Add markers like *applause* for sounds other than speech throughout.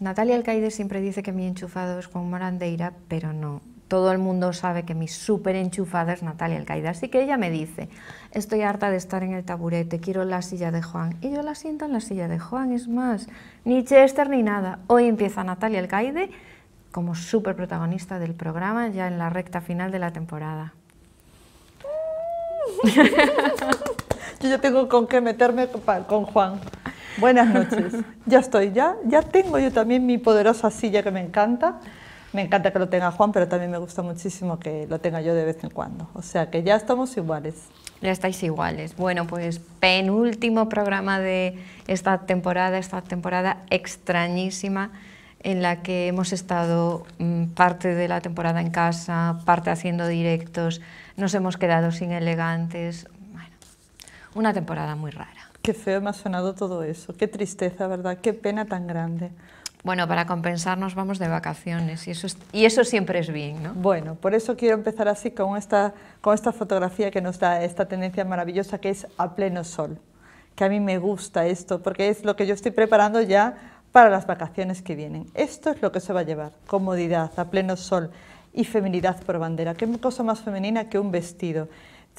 Natalia Alcaide siempre dice que mi enchufado es Juan Morandeira, pero no. Todo el mundo sabe que mi súper enchufada es Natalia Alcaide. Así que ella me dice, estoy harta de estar en el taburete, quiero la silla de Juan. Y yo la siento en la silla de Juan, es más, ni Chester ni nada. Hoy empieza Natalia Alcaide como súper protagonista del programa ya en la recta final de la temporada. *laughs* yo tengo con qué meterme con Juan. Buenas noches. Ya estoy, ya, ya tengo yo también mi poderosa silla que me encanta. Me encanta que lo tenga Juan, pero también me gusta muchísimo que lo tenga yo de vez en cuando. O sea que ya estamos iguales. Ya estáis iguales. Bueno, pues penúltimo programa de esta temporada, esta temporada extrañísima en la que hemos estado mm, parte de la temporada en casa, parte haciendo directos, nos hemos quedado sin elegantes, una temporada muy rara. Qué feo me ha sonado todo eso, qué tristeza, ¿verdad? Qué pena tan grande. Bueno, para compensarnos vamos de vacaciones y eso, y eso siempre es bien, ¿no? Bueno, por eso quiero empezar así con esta, con esta fotografía que nos da esta tendencia maravillosa que es a pleno sol, que a mí me gusta esto porque es lo que yo estoy preparando ya para las vacaciones que vienen. Esto es lo que se va a llevar, comodidad, a pleno sol y feminidad por bandera. ¿Qué cosa más femenina que un vestido?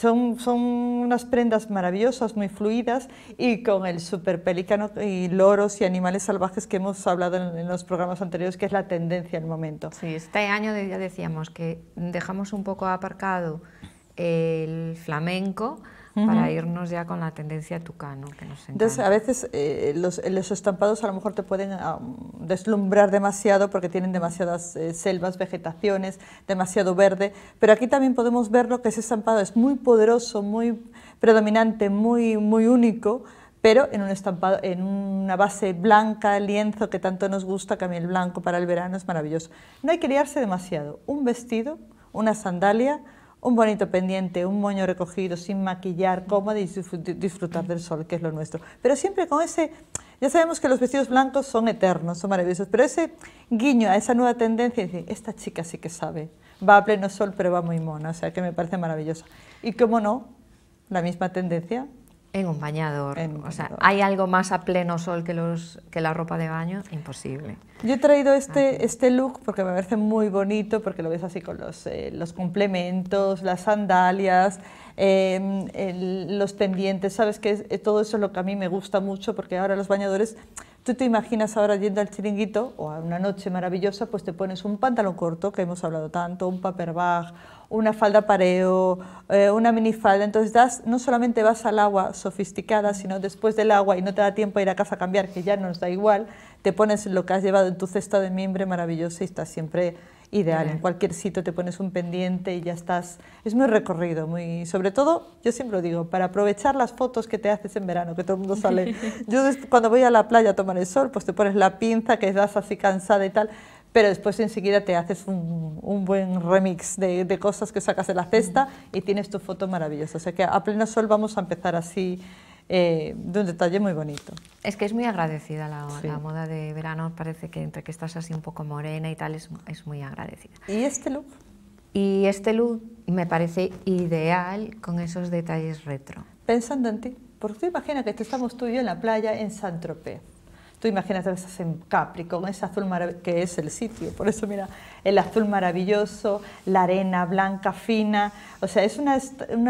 Son, son unas prendas maravillosas, muy fluidas, y con el super pelícano y loros y animales salvajes que hemos hablado en, los programas anteriores, que es la tendencia al momento. Sí, este año ya decíamos que dejamos un poco aparcado el flamenco, para irnos ya con la tendencia tucano. Que nos Entonces, a veces eh, eh, los, estampados a lo mejor te pueden ah, deslumbrar demasiado porque tienen demasiadas eh, selvas, vegetaciones, demasiado verde, pero aquí también podemos verlo que ese estampado es muy poderoso, muy predominante, muy, muy único pero en, en una base blanca, lienzo que tanto nos gusta, que el blanco para el verano es maravilloso. No hay que liarse demasiado. Un vestido, una sandalia, un bonito pendiente, un moño recogido, sin maquillar, cómodo y disfrutar del sol, que es lo nuestro. Pero siempre con ese, ya sabemos que los vestidos blancos son eternos, son maravillosos, pero ese guiño a esa nueva tendencia, dice, esta chica sí que sabe, va a pleno sol, pero va muy mona, o sea que me parece maravillosa. Y cómo no, la misma tendencia en un bañador. o sea, ¿hay algo más a pleno sol que, los, que la ropa de baño? Imposible. Yo he traído este, este look porque me parece muy bonito, porque lo ves así con los, eh, los complementos, las sandalias, em, los pendientes, ¿sabes? que eh, Todo eso es lo que a mí me gusta mucho, porque ahora los bañadores... Tú te imaginas ahora yendo al chiringuito o a una noche maravillosa, pues te pones un pantalón corto, que hemos hablado tanto, un paper bag una falda pareo, eh, una minifalda. Entonces das, no solamente vas al agua sofisticada, sino después del agua y no te da tiempo a ir a casa a cambiar, que ya nos da igual, te pones lo que has llevado en tu cesta de mimbre maravillosa y estás siempre ideal. En cualquier sitio te pones un pendiente y ya estás. Es muy recorrido, muy. Sobre todo, yo siempre lo digo, para aprovechar las fotos que te haces en verano, que todo el mundo sale. *laughs* Yo cuando voy a la playa a tomar el sol, pues te pones la pinza que estás así cansada y tal pero después enseguida te haces un, buen remix de, cosas que sacas de la cesta y tienes tu foto maravillosa. O sea que a pleno sol vamos a empezar así. Eh, de un detalle muy bonito. Es que es muy agradecida la, moda de verano, parece que entre que estás así un poco morena y tal, es, muy agradecida. ¿Y este look? Y este look me parece ideal con esos detalles retro. Pensando en ti, porque tú imagina que estamos tú y yo en la playa en Saint-Tropez Tú imagínate a veces en Capri, con ese azul que es el sitio, por eso mira, el azul maravilloso, la arena blanca fina, o sea, es una,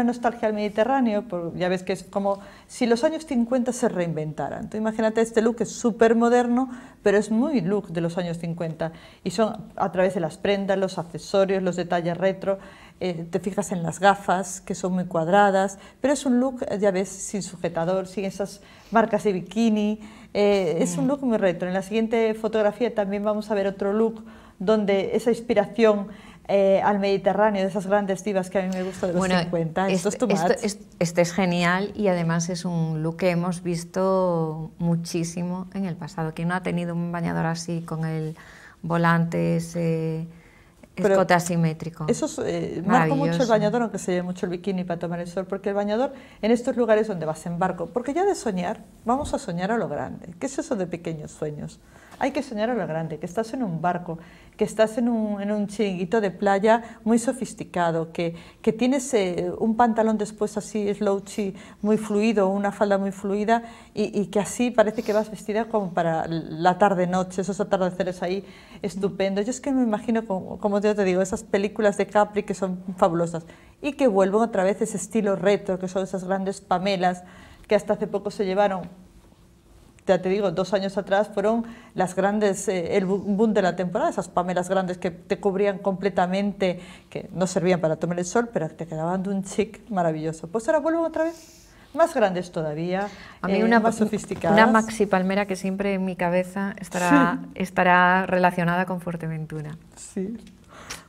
nostalgia al Mediterráneo, ya ves que es como si los años 50 se reinventaran. Tú imagínate este look es súper moderno, pero es muy look de los años 50 y son a través de las prendas, los accesorios, los detalles retro, eh, te fijas en las gafas que son muy cuadradas, pero es un look, ya ves, sin sujetador, sin esas marcas de bikini eh, es un look muy retro. En la siguiente fotografía también vamos a ver otro look donde esa inspiración eh, al Mediterráneo, de esas grandes divas que a mí me gustan de los bueno, 50. Este, este es genial y además es un look que hemos visto muchísimo en el pasado. Quien no ha tenido un bañador así con el volante ese escote asimétrico. Eso eh, marco mucho el bañador, aunque se lleve mucho el bikini para tomar el sol, porque el bañador en estos lugares donde vas en barco, porque ya de soñar, vamos a soñar a lo grande. ¿Qué es eso de pequeños sueños? Hay que soñar a lo grande, que estás en un barco, que estás en un, en chinguito de playa muy sofisticado, que, tienes eh, un pantalón después así slouchy muy fluido, una falda muy fluida y, que así parece que vas vestida como para la tarde-noche, esos atardeceres ahí estupendos. Yo es que me imagino, como, como yo te digo, esas películas de Capri que son fabulosas y que vuelven otra vez ese estilo retro, que son esas grandes pamelas que hasta hace poco se llevaron ya te digo, dos años atrás fueron las grandes, eh, el boom de la temporada, esas pamelas grandes que te cubrían completamente, que no servían para tomar el sol, pero te quedaban de un chic maravilloso. Pues ahora vuelvo otra vez más grandes todavía, a mí eh, una, más sofisticadas. Una maxi palmera que siempre en mi cabeza estará, estará relacionada con Fuerteventura. Sí.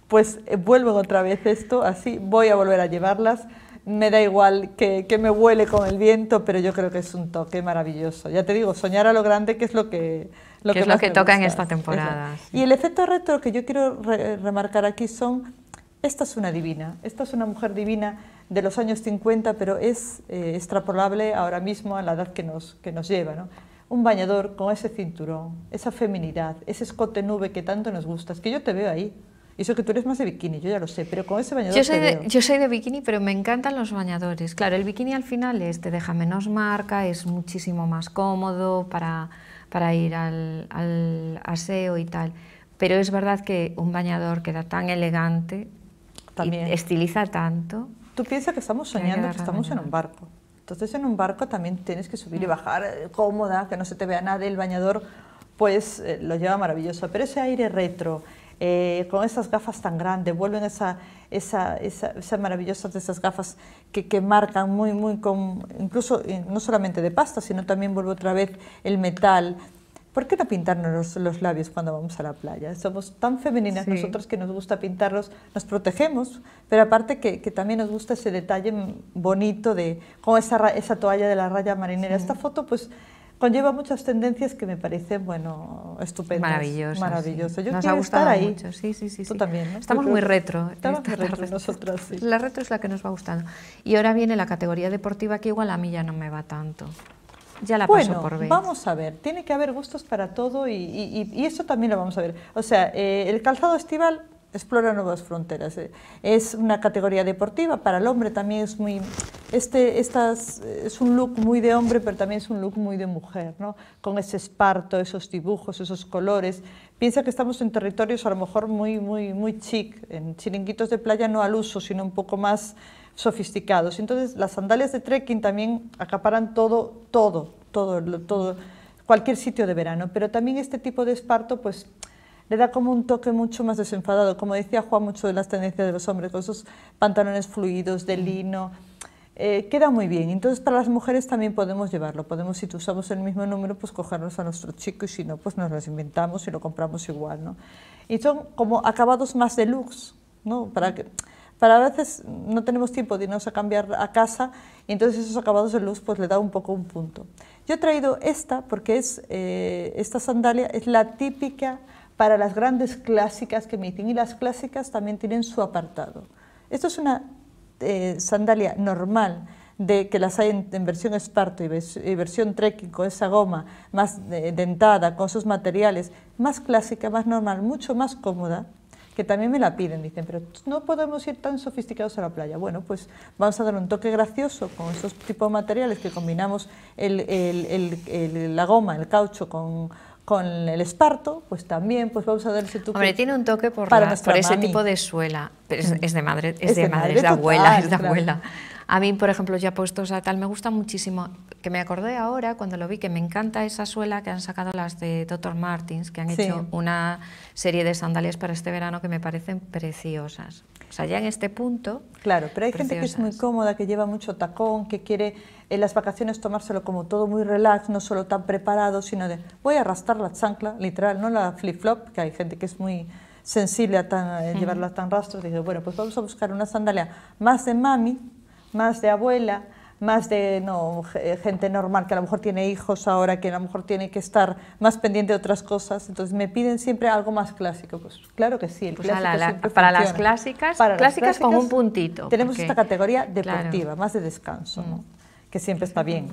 Pues eh, vuelvo otra vez esto, así voy a volver a llevarlas me da igual que, me huele con el viento, pero yo creo que es un toque maravilloso. Ya te digo, soñar a lo grande que es lo que... Lo toca en esta temporada. Y el efecto retro que yo quiero remarcar aquí son, esta es una divina, esta es una mujer divina de los años 50, pero es eh, extrapolable ahora mismo a la edad que nos, que nos lleva. Un bañador con ese cinturón, esa feminidad, ese escote nube que tanto nos gusta, es que yo te veo ahí, y eso que tú eres más de bikini, yo ya lo sé, pero con ese bañador. Yo soy, de, yo soy de bikini, pero me encantan los bañadores. Claro, el bikini al final es, te deja menos marca, es muchísimo más cómodo para, para ir al, al aseo y tal. Pero es verdad que un bañador queda tan elegante, también. estiliza tanto. Tú piensas que estamos soñando que, estamos en un barco. Entonces en un barco también tienes que subir y mm. bajar eh, cómoda, que no se te vea nada, el bañador pues eh, lo lleva maravilloso, pero ese aire retro, eh, con esas gafas tan grandes, vuelven esa, esa, esa, maravillosas de esas gafas que, marcan muy, muy, con, incluso eh, no solamente de pasta, sino también vuelve otra vez el metal. ¿Por qué no pintarnos los, labios cuando vamos a la playa? Somos tan femeninas nosotros que nos gusta pintarlos, nos protegemos, pero aparte que, también nos gusta ese detalle bonito de con esa, toalla de la raya marinera. Esta foto pues conlleva muchas tendencias que me parecen, bueno, estupendas. Maravilloso. Maravilloso. Nos va ha gustado ahí. sí, sí, sí. Tú también, Estamos muy retro. Estamos retro nosotras, La retro es la que nos va gustando. Y ahora viene la categoría deportiva que igual a mí ya no me va tanto. Ya la paso por ver. vamos a ver, tiene que haber gustos para todo y, y, eso también lo vamos a ver. O sea, eh, el calzado estival explora nuevas fronteras. Eh, es una categoría deportiva, para el hombre también es muy... Este, estas, eh, es un look muy de hombre, pero también es un look muy de mujer, ¿no? con ese esparto, esos dibujos, esos colores. Piensa que estamos en territorios a lo mejor muy, muy, muy chic, en chiringuitos de playa no al uso, sino un poco más sofisticados. Entonces las sandalias de trekking también acaparan todo, todo, todo, todo cualquier sitio de verano, pero también este tipo de esparto pues le da como un toque mucho más desenfadado, como decía Juan mucho de las tendencias de los hombres, con esos pantalones fluidos de mm. lino, eh, queda muy bien. Entonces para las mujeres también podemos llevarlo, podemos si usamos el mismo número, pues cogernos a nuestro chicos y si no, pues nos los inventamos y lo compramos igual, ¿no? Y son como acabados más deluxe, ¿no? Para que, para a veces no tenemos tiempo de irnos a cambiar a casa y entonces esos acabados de luz pues le da un poco un punto. Yo he traído esta porque es, eh, esta sandalia es la típica para las grandes clásicas que me dicen... y las clásicas también tienen su apartado. Esto es una eh, sandalia normal de que las hay en, versión esparto y, versión trekking con esa goma más eh, dentada, con esos materiales, más clásica, más normal, mucho más cómoda, que también me la piden, dicen, pero no podemos ir tan sofisticados a la playa. Bueno, pues vamos a dar un toque gracioso con esos tipos de materiales que combinamos la goma, el caucho con con el esparto, pues también pues vamos a dar si tú... Hombre, tiene un toque por, ese tipo de suela, es, de madre, es, de, madre, es de abuela, es de abuela. A mí, por ejemplo, ya puesto a tal, me gusta muchísimo, que me acordé ahora cuando lo vi, que me encanta esa suela que han sacado las de Dr. Martins, que han hecho una serie de sandalias para este verano que me parecen preciosas. O en este punto... Claro, pero hay gente que es muy cómoda, que lleva mucho tacón, que quiere en las vacaciones tomárselo como todo muy relax, no solo tan preparado, sino de voy a arrastrar la chancla, literal, no la flip-flop, que hay gente que es muy sensible a, tan, eh, llevarla tan rastro, dice, bueno, pues vamos a buscar una sandalia más de mami, más de abuela, más de no, gente normal que a lo mejor tiene hijos ahora, que a lo mejor tiene que estar más pendiente de otras cosas. Entonces me piden siempre algo más clásico. Pues claro que sí, pues, para las clásicas, para clásicas, con un puntito. Tenemos esta categoría deportiva, más de descanso, mm. que siempre está bien.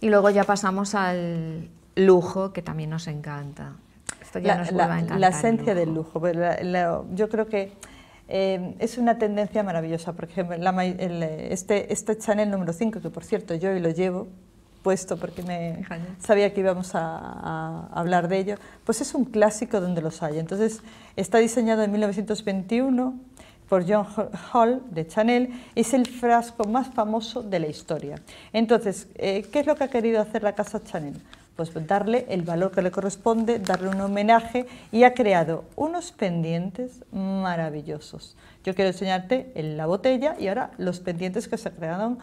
Y luego ya pasamos al lujo, que también nos encanta. Esto ya la, nos a La esencia del lujo. Pues, yo creo que eh, es una tendencia maravillosa, por ejemplo, eh, este, este Chanel número 5, que por cierto yo hoy lo llevo puesto porque me sabía que íbamos a, hablar de ello, pues es un clásico donde los hay. Entonces está diseñado en 1921 por John Hall de Chanel, es el frasco más famoso de la historia. Entonces, eh, ¿qué es lo que ha querido hacer la casa Chanel? pues darle el valor que le corresponde, darle un homenaje y ha creado unos pendientes maravillosos. Yo quiero enseñarte la botella y ahora los pendientes que se crearon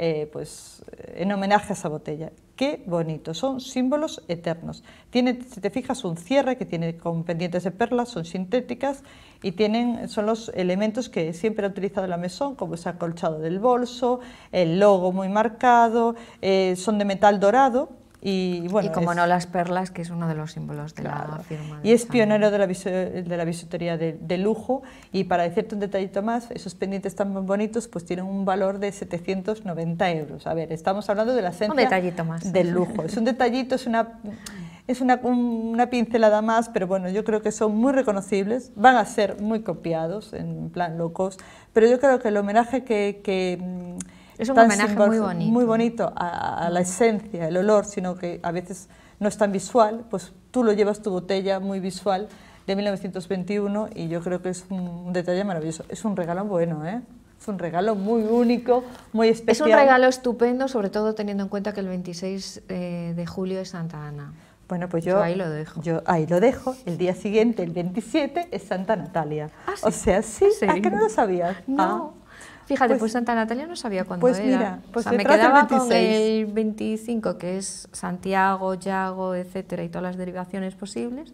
eh, pues, en homenaje a esa botella. Qué bonito, son símbolos eternos. Tiene, si te fijas, un cierre que tiene con pendientes de perlas, son sintéticas y tienen, son los elementos que siempre ha utilizado la mesón, como ese acolchado del bolso, el logo muy marcado, eh, son de metal dorado y, bueno, como no las perlas, que es uno de los símbolos de la firma. y es pionero de la, de la bisutería de, de, lujo y para decirte un detallito más, esos pendientes tan bonitos pues tienen un valor de 790 euros. A ver, estamos hablando de la esencia detallito más. del lujo. Es un detallito, es una... Es una, una, pincelada más, pero bueno, yo creo que son muy reconocibles, van a ser muy copiados, en plan locos, pero yo creo que el homenaje que, que mm, es un homenaje muy bonito. Muy bonito a, la esencia, el olor, sino que a veces no es tan visual, pues tú lo llevas tu botella muy visual de 1921 y yo creo que es un, detalle maravilloso. Es un regalo bueno, ¿eh? Es un regalo muy único, muy especial. Es un regalo estupendo, sobre todo teniendo en cuenta que el 26 eh, de julio es Santa Ana. Bueno, pues yo, yo, ahí lo dejo. Yo ahí lo dejo. El día siguiente, el 27, es Santa Natalia. ¿Ah, sí? O sea, sí, ¿a ah, que no lo sabías? No. Ah. Fíjate, pues, pues, Santa Natalia no sabía cuándo pues era. pues me quedaba el con el 25, que es Santiago, Yago, etcétera, y todas las derivaciones posibles.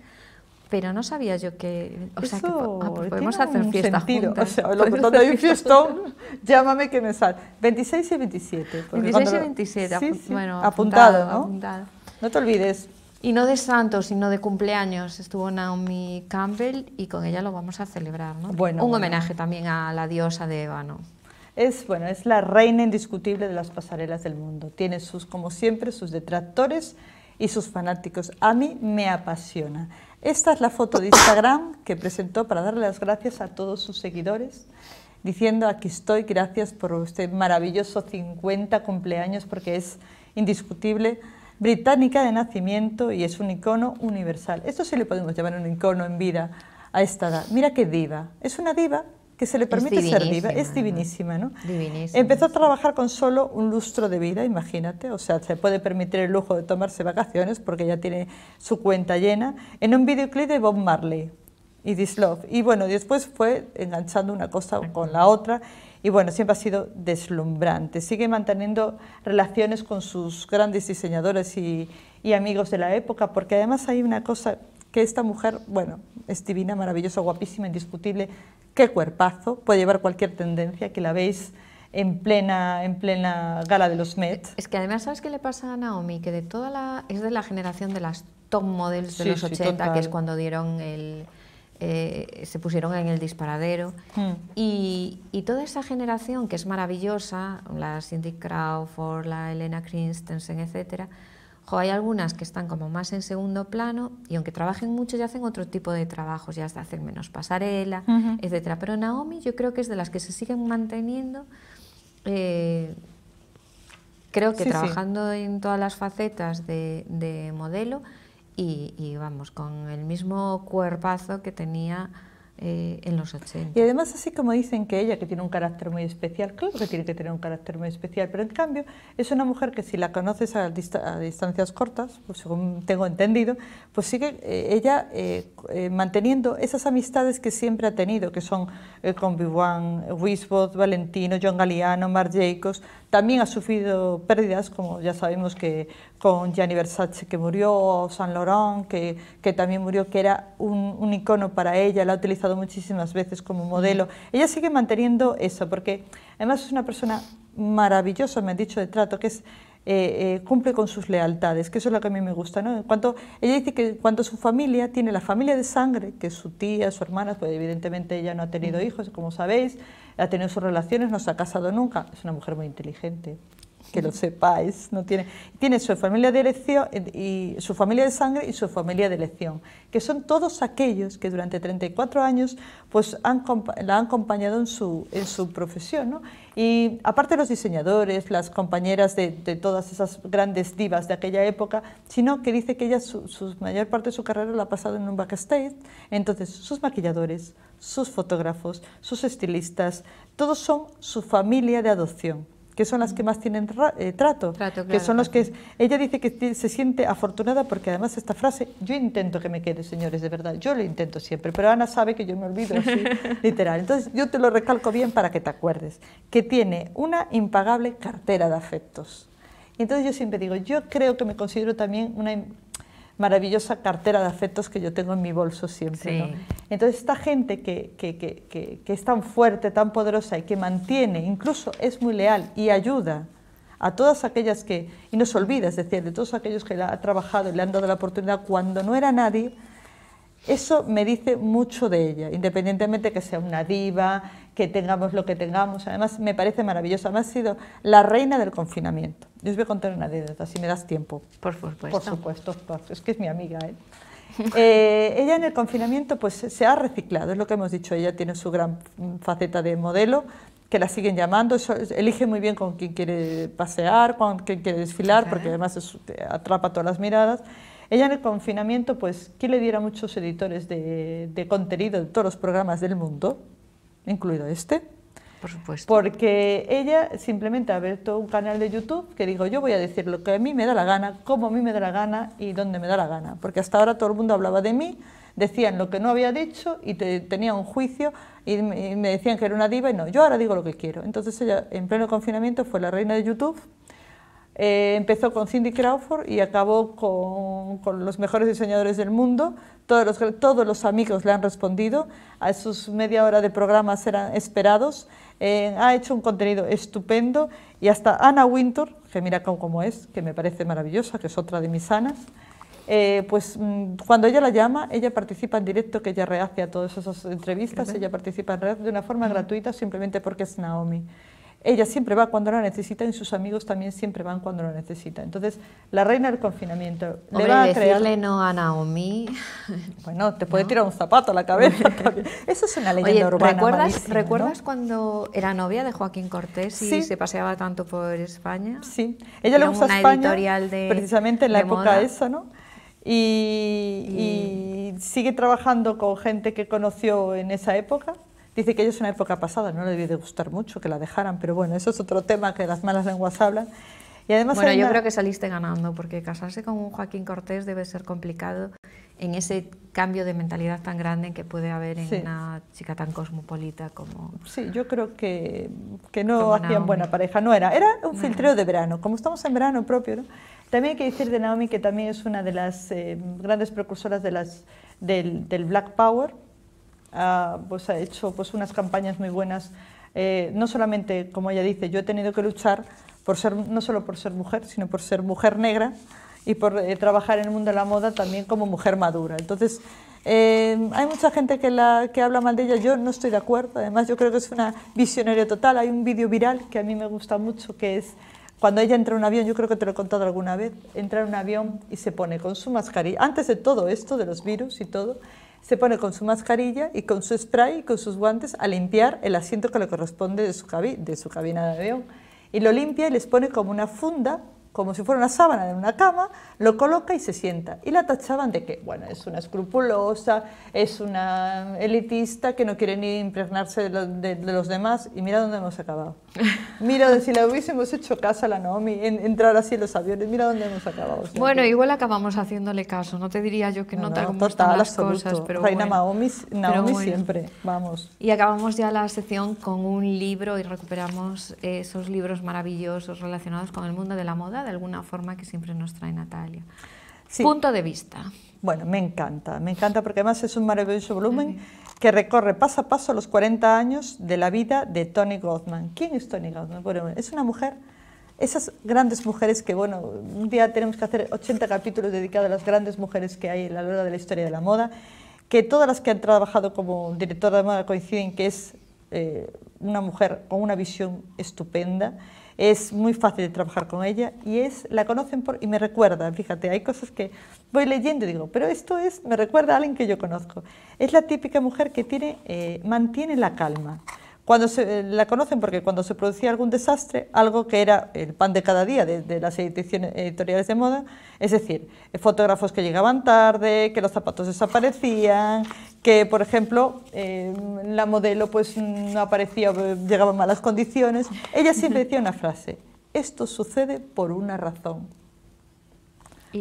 Pero no sabía yo que. O sea, que ah, pues podemos hacer un fiesta Juntas. O sea, lo, hay un fiestón, llámame que me salga, 26 y 27. 26 y 27, bueno. Apuntado, ¿no? No te olvides. Y no de santos, sino de cumpleaños. Estuvo Naomi Campbell y con ella lo vamos a celebrar, ¿no? Bueno, un homenaje también a la diosa de Ébano. Es, bueno, es la reina indiscutible de las pasarelas del mundo. Tiene sus, como siempre, sus detractores y sus fanáticos. A mí me apasiona. Esta es la foto de Instagram que presentó para darle las gracias a todos sus seguidores, diciendo aquí estoy, gracias por este maravilloso 50 cumpleaños porque es indiscutible británica de nacimiento y es un icono universal. Esto sí le podemos llamar un icono en vida a esta edad. Mira qué diva. Es una diva que se le permite ser viva, es divinísima, ¿no? Empezó a trabajar con solo un lustro de vida, imagínate, o sea, se puede permitir el lujo de tomarse vacaciones porque ya tiene su cuenta llena, en un videoclip de Bob Marley y This Love. Y bueno, después fue enganchando una cosa con la otra y bueno, siempre ha sido deslumbrante. Sigue manteniendo relaciones con sus grandes diseñadores y, y amigos de la época, porque además hay una cosa que esta mujer, bueno, es divina, maravillosa, guapísima, indiscutible, qué cuerpazo, puede llevar cualquier tendencia, que la veis en plena, en plena gala de los Met. Es que además, ¿sabes qué le pasa a Naomi? Que de toda la, es de la generación de las top models de los 80, que es cuando dieron el... Eh, se pusieron en el disparadero hmm. y, y, toda esa generación que es maravillosa, la Cindy Crawford, la Elena Christensen, etcétera, hay algunas que están como más en segundo plano y aunque trabajen mucho ya hacen otro tipo de trabajos, ya hasta hacen menos pasarela, etc. etcétera. Pero Naomi yo creo que es de las que se siguen manteniendo. Eh, creo que trabajando en todas las facetas de, modelo y, y, vamos, con el mismo cuerpazo que tenía eh, en los 80. Y además, así como dicen que ella, que tiene un carácter muy especial, claro que tiene que tener un carácter muy especial, pero en cambio es una mujer que si la conoces a, distancias cortas, pues según tengo entendido, pues sigue eh, ella eh, manteniendo esas amistades que siempre ha tenido, que son con Vivian, Wisbot, Valentino, John Galeano, Marc Jacobs, también ha sufrido pérdidas, como ya sabemos que con Gianni Versace que murió, San Laurent que, también murió, que era un, un, icono para ella, la ha utilizado muchísimas veces como modelo. Ella sigue manteniendo eso, porque además es una persona maravillosa, me han dicho de trato, que es eh, eh, cumple con sus lealtades, que eso es lo que a mí me gusta. ¿no? cuanto, ella dice que cuando su familia tiene la familia de sangre, que su tía, su hermana, pues evidentemente ella no ha tenido hijos, como sabéis, ha tenido sus relaciones, no se ha casado nunca, es una mujer muy inteligente que lo sepáis. No tiene, tiene su familia de eh, y su familia de sangre y su familia de elección, que son todos aquellos que durante 34 años pues han, la han acompañado en su, en su profesión. ¿no? Y aparte los diseñadores, las compañeras de, de, todas esas grandes divas de aquella época, sino que dice que ella su, su mayor parte de su carrera la ha pasado en un backstage. Entonces, sus maquilladores, sus fotógrafos, sus estilistas, todos son su familia de adopción que son las que más tienen eh, trato, que son los que... Ella dice que se siente afortunada porque además esta frase, yo intento que me quede, señores, de verdad, yo lo intento siempre, pero Ana sabe que yo me olvido así, *laughs* literal. Entonces yo te lo recalco bien para que te acuerdes, que tiene una impagable cartera de afectos. Entonces yo siempre digo, yo creo que me considero también una maravillosa cartera de afectos que yo tengo en mi bolso siempre. Entonces, esta gente que, que, es tan fuerte, tan poderosa y que mantiene, incluso es muy leal y ayuda a todas aquellas que, y no se olvida, es decir, de todos aquellos que la ha trabajado y le han dado la oportunidad cuando no era nadie, eso me dice mucho de ella, independientemente que sea una diva, que tengamos lo que tengamos. Además, me parece maravillosa. Además, ha sido la reina del confinamiento. Yo os voy a contar una anécdota, si me das tiempo. Por supuesto. Por supuesto, es que es mi amiga. ¿eh? *laughs* Eh, ella en el confinamiento pues, se ha reciclado, es lo que hemos dicho. Ella tiene su gran faceta de modelo, que la siguen llamando, elige muy bien con quién quiere pasear, con quién quiere desfilar, porque además atrapa todas las miradas. Ella en el confinamiento, pues, ¿qué le diera a muchos editores de, de contenido de todos los programas del mundo, incluido este? Por supuesto. Porque ella simplemente ha abierto un canal de YouTube que digo, yo voy a decir lo que a mí me da la gana, cómo a mí me da la gana y dónde me da la gana. Porque hasta ahora todo el mundo hablaba de mí, decían lo que no había dicho y te, tenía un juicio y me decían que era una diva y no, yo ahora digo lo que quiero. Entonces ella en pleno confinamiento fue la reina de YouTube eh, empezó con Cindy Crawford y acabó con, los mejores diseñadores del mundo. Todos los, amigos le han respondido. A sus media hora de programas eran esperados. Eh, ha hecho un contenido estupendo y hasta Anna Wintour, que mira cómo es, que me parece maravillosa, que es otra de mis anas. Eh, pues mm, cuando ella la llama, ella participa en directo, que ella rehace a todas esas entrevistas, ella participa en red de una forma gratuita simplemente porque es Naomi. Ella siempre va cuando la necesita y sus amigos también siempre van cuando lo necesita Entonces, la reina del confinamiento le va a decirle no a Naomi. Bueno, te puede *laughs* tirar un zapato a la cabeza *laughs* también. Eso es una leyenda urbana. ¿Recuerdas, ¿recuerdas cuando era novia de Joaquín Cortés y se paseaba tanto por España? Sí, ella le gusta España. precisamente en la época esa, ¿no? y sigue trabajando con gente que conoció en esa época Dice que ellos en una época pasada no le debió de gustar mucho que la dejaran, pero bueno, eso es otro tema que las malas lenguas hablan. Y además bueno, yo creo que saliste ganando, porque casarse con un Joaquín Cortés debe ser complicado en ese cambio de mentalidad tan grande que puede haber en una chica tan cosmopolita como... Sí, yo creo que, que no hacían buena pareja, no era, era un filtreo de verano, como estamos en verano propio, También hay que decir de Naomi que también es una de las eh, grandes precursoras de las, del, del Black Power, pues ha hecho pues unas campañas muy buenas. Eh, no solamente, como ella dice, yo he tenido que luchar por ser, no solo por ser mujer, sino por ser mujer negra y por eh, trabajar en el mundo de la moda también como mujer madura. Entonces, eh, hay mucha gente que, la, que habla mal de ella, yo no estoy de acuerdo, además yo creo que es una visionaria total. Hay un vídeo viral que a mí me gusta mucho, que es cuando ella entra en un avión, yo creo que te lo he contado alguna vez, entra en un avión y se pone con su mascarilla, antes de todo esto, de los virus y todo, se pone con su mascarilla y con su spray y con sus guantes a limpiar el asiento que le corresponde de su, de su cabina de avión. Y lo limpia y les pone como una funda como si fuera una sábana de una cama, lo coloca y se sienta. Y la tachaban de que, bueno, es una escrupulosa, es una elitista que no quiere ni impregnarse de, los demás. Y mira dónde hemos acabado. *laughs* Mira, si le hubiésemos hecho caso a la Naomi, entrar así en los aviones, mira dónde hemos acabado. bueno, igual acabamos haciéndole caso, no te diría yo que no, no, no las cosas, pero Reina bueno. Naomi, siempre, vamos. Y acabamos ya la sección con un libro y recuperamos eh, esos libros maravillosos relacionados con el mundo de la moda de alguna forma que siempre nos trae Natalia. Punto de vista. Bueno, me encanta, me encanta porque además es un maravilloso volumen que recorre paso a paso los 40 años de la vida de Tony Goldman. ¿Quién es Tony Goldman? es una mujer, esas grandes mujeres que, bueno, un día tenemos que hacer 80 capítulos dedicados a las grandes mujeres que hay en la largo de la historia de la moda, que todas las que han trabajado como directora de moda coinciden que es eh, una mujer con una visión estupenda es muy fácil de trabajar con ella y es la conocen por, y me recuerda, fíjate, hay cosas que voy leyendo y digo, pero esto es, me recuerda a alguien que yo conozco. Es la típica mujer que tiene, eh, mantiene la calma. Cuando se, eh, la conocen porque cuando se producía algún desastre, algo que era el pan de cada día de, las ediciones editoriales de moda, es decir, eh, fotógrafos que llegaban tarde, que los zapatos desaparecían, que por ejemplo la modelo pues no aparecía, eh, llegaba en malas condiciones, ella siempre decía una frase, esto sucede por una razón.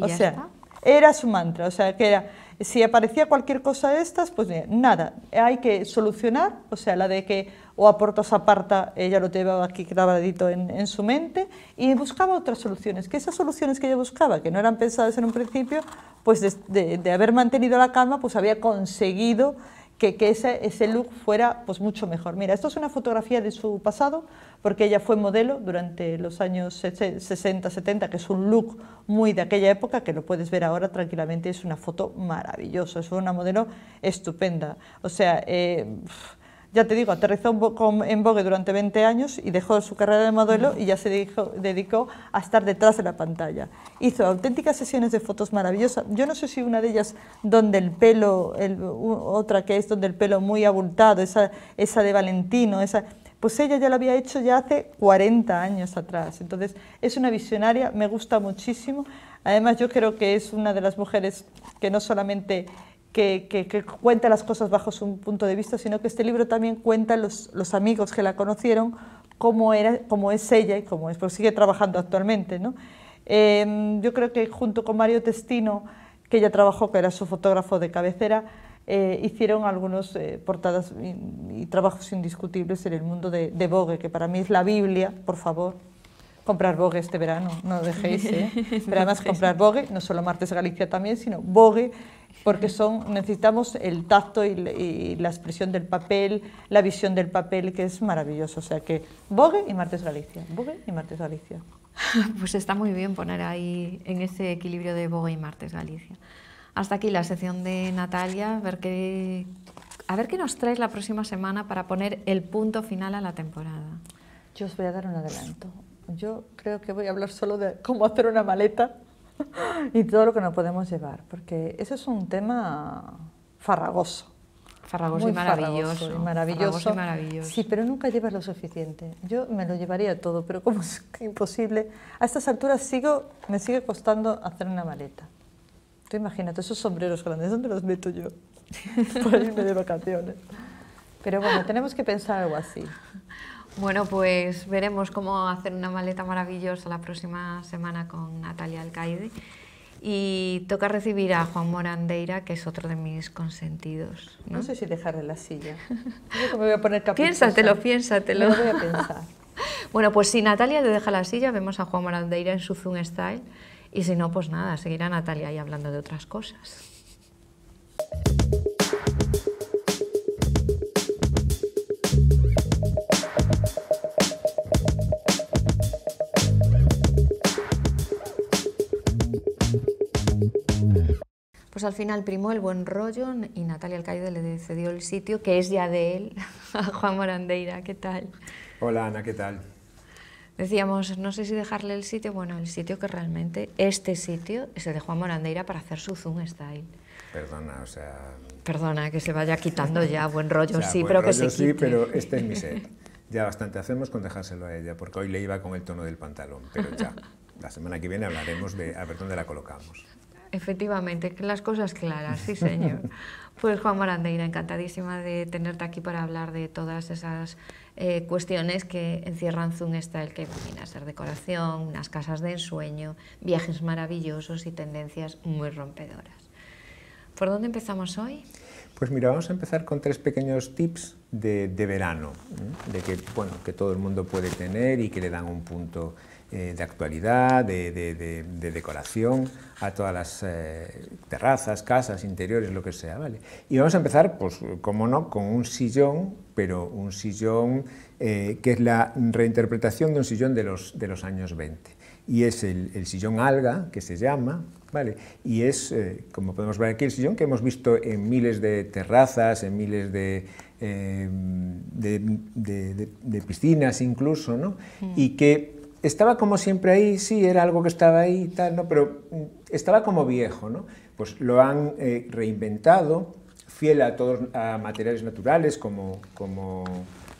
o sea, era su mantra, o sea, que era, si aparecía cualquier cosa de estas, pues eh, nada, hay que solucionar, o sea, la de que o a Portos Aparta, ella lo llevaba aquí grabadito en, su mente, y buscaba otras soluciones, que esas soluciones que ella buscaba, que no eran pensadas en un principio, pues de, haber mantenido la calma, pues había conseguido que, ese, ese, look fuera pues mucho mejor. Mira, esto es una fotografía de su pasado, porque ella fue modelo durante los años 60, 70, que es un look muy de aquella época, que lo puedes ver ahora tranquilamente, es una foto maravillosa, es una modelo estupenda. O sea, eh, ya te digo, aterrizó en Vogue durante 20 años y dejó su carrera de modelo y ya se dedicó a estar detrás de la pantalla. Hizo auténticas sesiones de fotos maravillosas. Yo no sé si una de ellas donde el pelo, otra que es donde el pelo muy abultado, esa, esa de Valentino, esa pues ella ya lo había hecho ya hace 40 años atrás. Entonces, es una visionaria, me gusta muchísimo. Además, yo creo que es una de las mujeres que no solamente que, cuenta las cosas bajo su punto de vista, sino que este libro también cuenta los, los amigos que la conocieron, cómo, era, cómo es ella y cómo es, porque sigue trabajando actualmente. ¿no? Em, yo creo que junto con Mario Testino, que ella trabajó, que era su fotógrafo de cabecera, eh, hicieron algunas eh, portadas y, trabajos indiscutibles en el mundo de, de, Vogue, que para mí es la Biblia, por favor. Comprar Vogue este verano, no dejéis, ¿eh? *laughs* Pero además comprar Vogue, no solo Martes Galicia también, sino Vogue, porque son, necesitamos el tacto y, la expresión del papel, la visión del papel, que es maravilloso. O sea que Bogue y Martes Galicia, Vogue y Martes Galicia. *laughs* Pues está muy bien poner ahí en ese equilibrio de Bogue y Martes Galicia. Hasta aquí la sección de Natalia, a ver qué, a ver qué nos traes la próxima semana para poner el punto final a la temporada. Yo os voy a dar un adelanto. Yo creo que voy a hablar solo de cómo hacer una maleta *laughs* y todo lo que nos podemos llevar, porque eso es un tema farragoso. Farragoso, y maravilloso, maravilloso. maravilloso. Sí, pero nunca llevas lo suficiente. Yo me lo llevaría todo, pero como es *laughs* imposible, a estas alturas sigo, me sigue costando hacer una maleta. Tú imagínate, esos sombreros grandes, ¿dónde los meto yo? *laughs* Por irme de vacaciones. Pero bueno, tenemos que pensar algo así. Bueno, pues veremos cómo hacer una maleta maravillosa la próxima semana con Natalia Alcaide. Y toca recibir a Juan Morandeira, que es otro de mis consentidos. No, sé si dejarle la silla. me voy a poner Piénsatelo, piénsatelo. lo voy a pensar. *laughs* bueno, pues si Natalia le deja la silla, vemos a Juan Morandeira en su Zoom Style. Y si no, pues nada, seguirá Natalia ahí hablando de otras cosas. Pues al final primó el buen rollo y Natalia Alcaide le cedió el sitio, que es ya de él, *laughs* a Juan Morandeira. ¿Qué tal? Hola Ana, ¿qué tal? Decíamos, no sé si dejarle el sitio, bueno, el sitio que realmente, este sitio es el de Juan Morandeira para hacer su Zoom Style. Perdona, o sea... Perdona, que se vaya quitando ya, *laughs* buen rollo sí, pero que se quite. Sí, pero este es mi set. *laughs* Ya bastante hacemos con dejárselo a ella, porque hoy le iba con el tono del pantalón, pero ya. La semana que viene hablaremos de a ver dónde la colocamos. Efectivamente, las cosas claras, sí señor. *laughs* Pues Juan Marandeira, encantadísima de tenerte aquí para hablar de todas esas eh, cuestiones que encierran Zoom el que viene ser decoración, unas casas de ensueño, viajes maravillosos y tendencias muy rompedoras. ¿Por dónde empezamos hoy? Pues mira, vamos a empezar con tres pequeños tips de, verano, de que, bueno, que todo el mundo puede tener y que le dan un punto eh, de actualidad, de, decoración, a todas las eh, terrazas, casas, interiores, lo que sea, ¿vale? Y vamos a empezar, pues, como no, con un sillón, pero un sillón eh, que es la reinterpretación de un sillón de los, de los años 20. Y es el, sillón alga, que se llama, ¿vale? Y es, como podemos ver aquí, el sillón que hemos visto en miles de terrazas, en miles de, de, piscinas incluso, ¿no? Mm. Y que estaba como siempre ahí, sí, era algo que estaba ahí y tal, pero mm, estaba como viejo, ¿no? Pues lo han eh, reinventado, fiel a todos a materiales naturales como, como,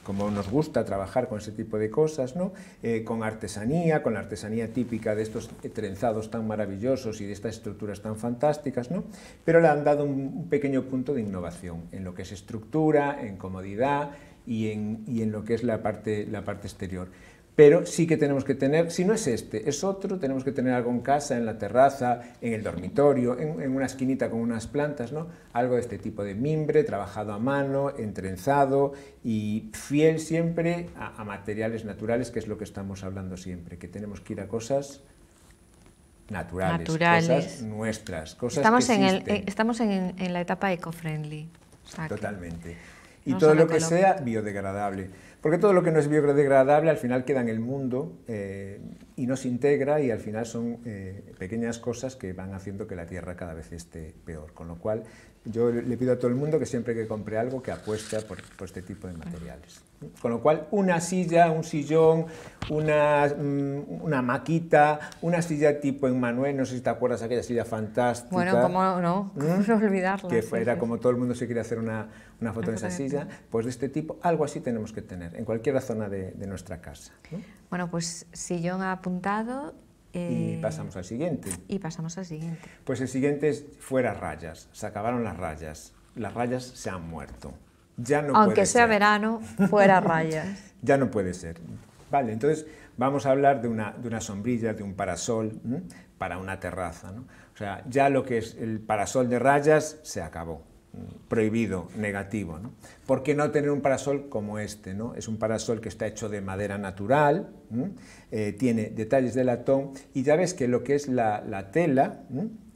como, nos gusta trabajar con ese tipo de cosas, ¿no? Eh, con artesanía, con la artesanía típica de estos trenzados tan maravillosos y de estas estructuras tan fantásticas, ¿no? pero le han dado un, pequeño punto de innovación en lo que es estructura, en comodidad y en, y en lo que es la parte exterior pero sí que tenemos que tener, si no es este, es otro, tenemos que tener algo en casa, en la terraza, en el dormitorio, en, una esquinita con unas plantas, ¿no? Algo de este tipo de mimbre, trabajado a mano, entrenzado y fiel siempre a, materiales naturales, que es lo que estamos hablando siempre, que tenemos que ir a cosas naturales, cosas nuestras, cosas estamos que en Estamos en, la etapa eco-friendly. Totalmente. Y todo lo que sea biodegradable. Porque todo lo que no es biodegradable al final queda en el mundo eh, y no se integra y al final son eh, pequeñas cosas que van haciendo que la Tierra cada vez esté peor. Con lo cual yo le pido a todo el mundo que siempre que compre algo que apuesta por, este tipo de materiales. Con lo cual, una silla, un sillón, una, mm, una maquita, una silla tipo en Manuel, no sé si te acuerdas aquella silla fantástica. Bueno, cómo no, cómo ¿Mm? olvidarla. Que fuera era como todo el mundo se quiere hacer una, una foto en esa silla, pues de este tipo, algo así tenemos que tener, en cualquier zona de, nuestra casa. Bueno, pues sillón apuntado y eh, pasamos al siguiente. Y pasamos al siguiente. Pues el siguiente es fuera rayas. Se acabaron las rayas. Las rayas se han muerto. Ya no Aunque sea verano, fuera rayas. *laughs* ya no puede ser. Vale, entonces vamos a hablar de una, sombrilla, de un parasol para una terraza. O sea, ya lo que es el parasol de rayas se acabó. Prohibido, negativo. ¿no? ¿Por no tener un parasol como este? ¿no? Es un parasol que está hecho de madera natural. Eh, tiene detalles de latón y ya ves que lo que es la, tela,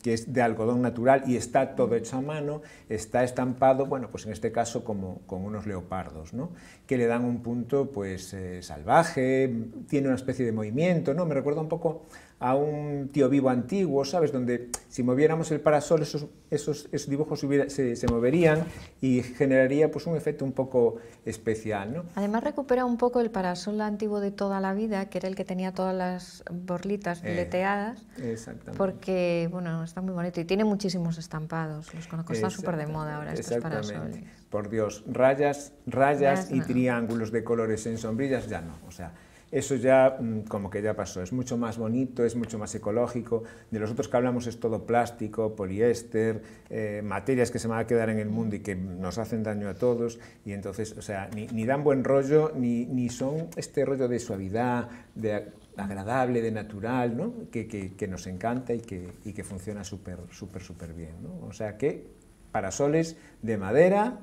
que es de algodón natural y está todo hecho a mano, está estampado, bueno, pues en este caso como con unos leopardos, ¿no? que le dan un punto pues eh, salvaje, tiene una especie de movimiento, ¿no? Me recuerda un poco a un tío vivo antiguo, ¿sabes? Donde si moviéramos el parasol esos, esos, esos dibujos se, moverían y generaría pues un efecto un poco especial, ¿no? Además recupera un poco el parasol antiguo de toda la vida, que era el que tenía todas las borlitas eh, fileteadas. exactamente. Porque, bueno, está muy bonito y tiene muchísimos estampados, los conozco, están súper de moda ahora estos parasoles. Por Dios, rayas, rayas y triángulos de colores en sombrillas ya no, o sea eso ya mm, como que ya pasó, es mucho más bonito, es mucho más ecológico, de los otros que hablamos es todo plástico, poliéster, eh, materias que se van a quedar en el mundo y que nos hacen daño a todos, y entonces, o sea, ni, dan buen rollo, ni, ni, son este rollo de suavidad, de agradable, de natural, ¿no? que, nos encanta y que, y que funciona súper, súper, súper bien. ¿no? O sea que parasoles de madera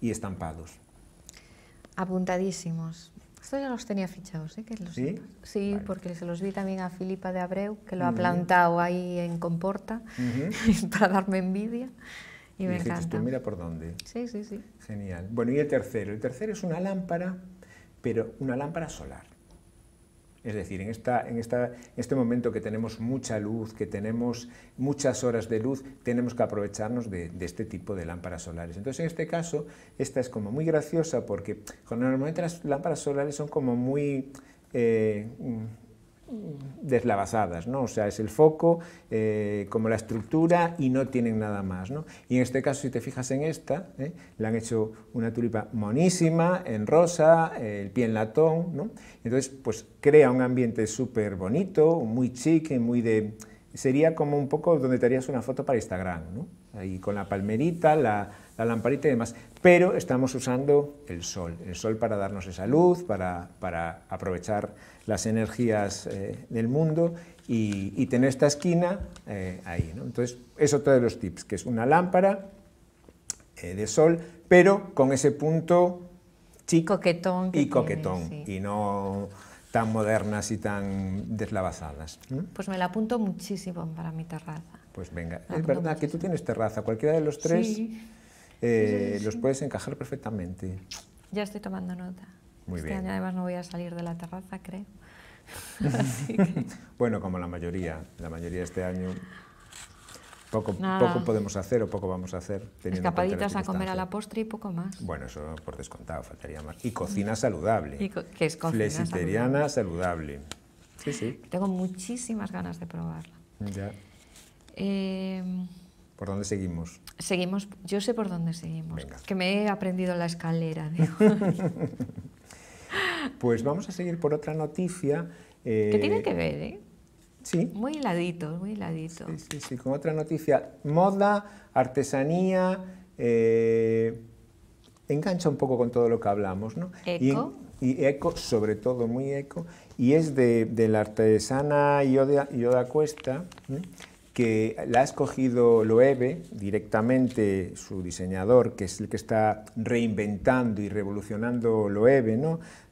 y estampados. Apuntadísimos. Esto ya los tenía fichados, ¿eh? Que ¿Sí? sí porque se los vi también a Filipa de Abreu, que lo ha plantado ahí en Comporta, *laughs* para darme envidia. Y, me encanta. Tú, mira por dónde. Sí, sí, sí. Genial. Bueno, y el tercero. El tercero es una lámpara, pero una lámpara solar. Es decir, en, esta, en, esta, este momento que tenemos mucha luz, que tenemos muchas horas de luz, tenemos que aprovecharnos de, este tipo de lámparas solares. Entonces, en este caso, esta es como muy graciosa porque normalmente las lámparas solares son como muy... Eh, deslavazadas, ¿no? O sea, es el foco, eh, como la estructura y no tienen nada más, ¿no? Y en este caso, si te fijas en esta, ¿eh? le han hecho una tulipa monísima, en rosa, el pie en latón, ¿no? Entonces, pues crea un ambiente súper bonito, muy chic, muy de... Sería como un poco donde te harías una foto para Instagram, ¿no? ahí con la palmerita, la, lamparita y demás. Pero estamos usando el sol, el sol para darnos esa luz, para, aprovechar las energías eh, del mundo y, tener esta esquina eh, ahí. ¿no? Entonces, es otro de los tips, que es una lámpara eh, de sol, pero con ese punto chico coquetón y coquetón, y no tan modernas y tan deslavazadas. Pues me la apunto muchísimo para mi terraza. Pues venga, ah, es pues verdad que tú tienes terraza, cualquiera de los tres eh, los puedes encajar perfectamente. Ya estoy tomando nota. Muy este bien. Año además no voy a salir de la terraza, creo. *laughs* bueno, como la mayoría, la mayoría este año poco, podemos hacer o poco vamos a hacer. Escapaditas a comer a la postre y poco más. Bueno, eso por descontado, faltaría más. Y cocina saludable. que es cocina saludable. saludable. Sí, sí. Tengo muchísimas ganas de probarla. Ya. Em, ¿Por dónde seguimos? Seguimos, yo sé por dónde seguimos, que me he aprendido la escalera *laughs* de pues vamos a seguir por otra noticia. que tiene eh, que ver, ¿eh? Sí. Muy hiladito, muy hiladito. Sí, sí, sí, con otra noticia. Moda, artesanía, eh, engancha un poco con todo lo que hablamos, ¿no? Eco. Y, eco, sobre todo, muy eco. Y es de, la artesana Yoda, Yoda Cuesta, ¿eh? que la ha escogido Loewe, directamente su diseñador, que es el que está reinventando y revolucionando Loewe,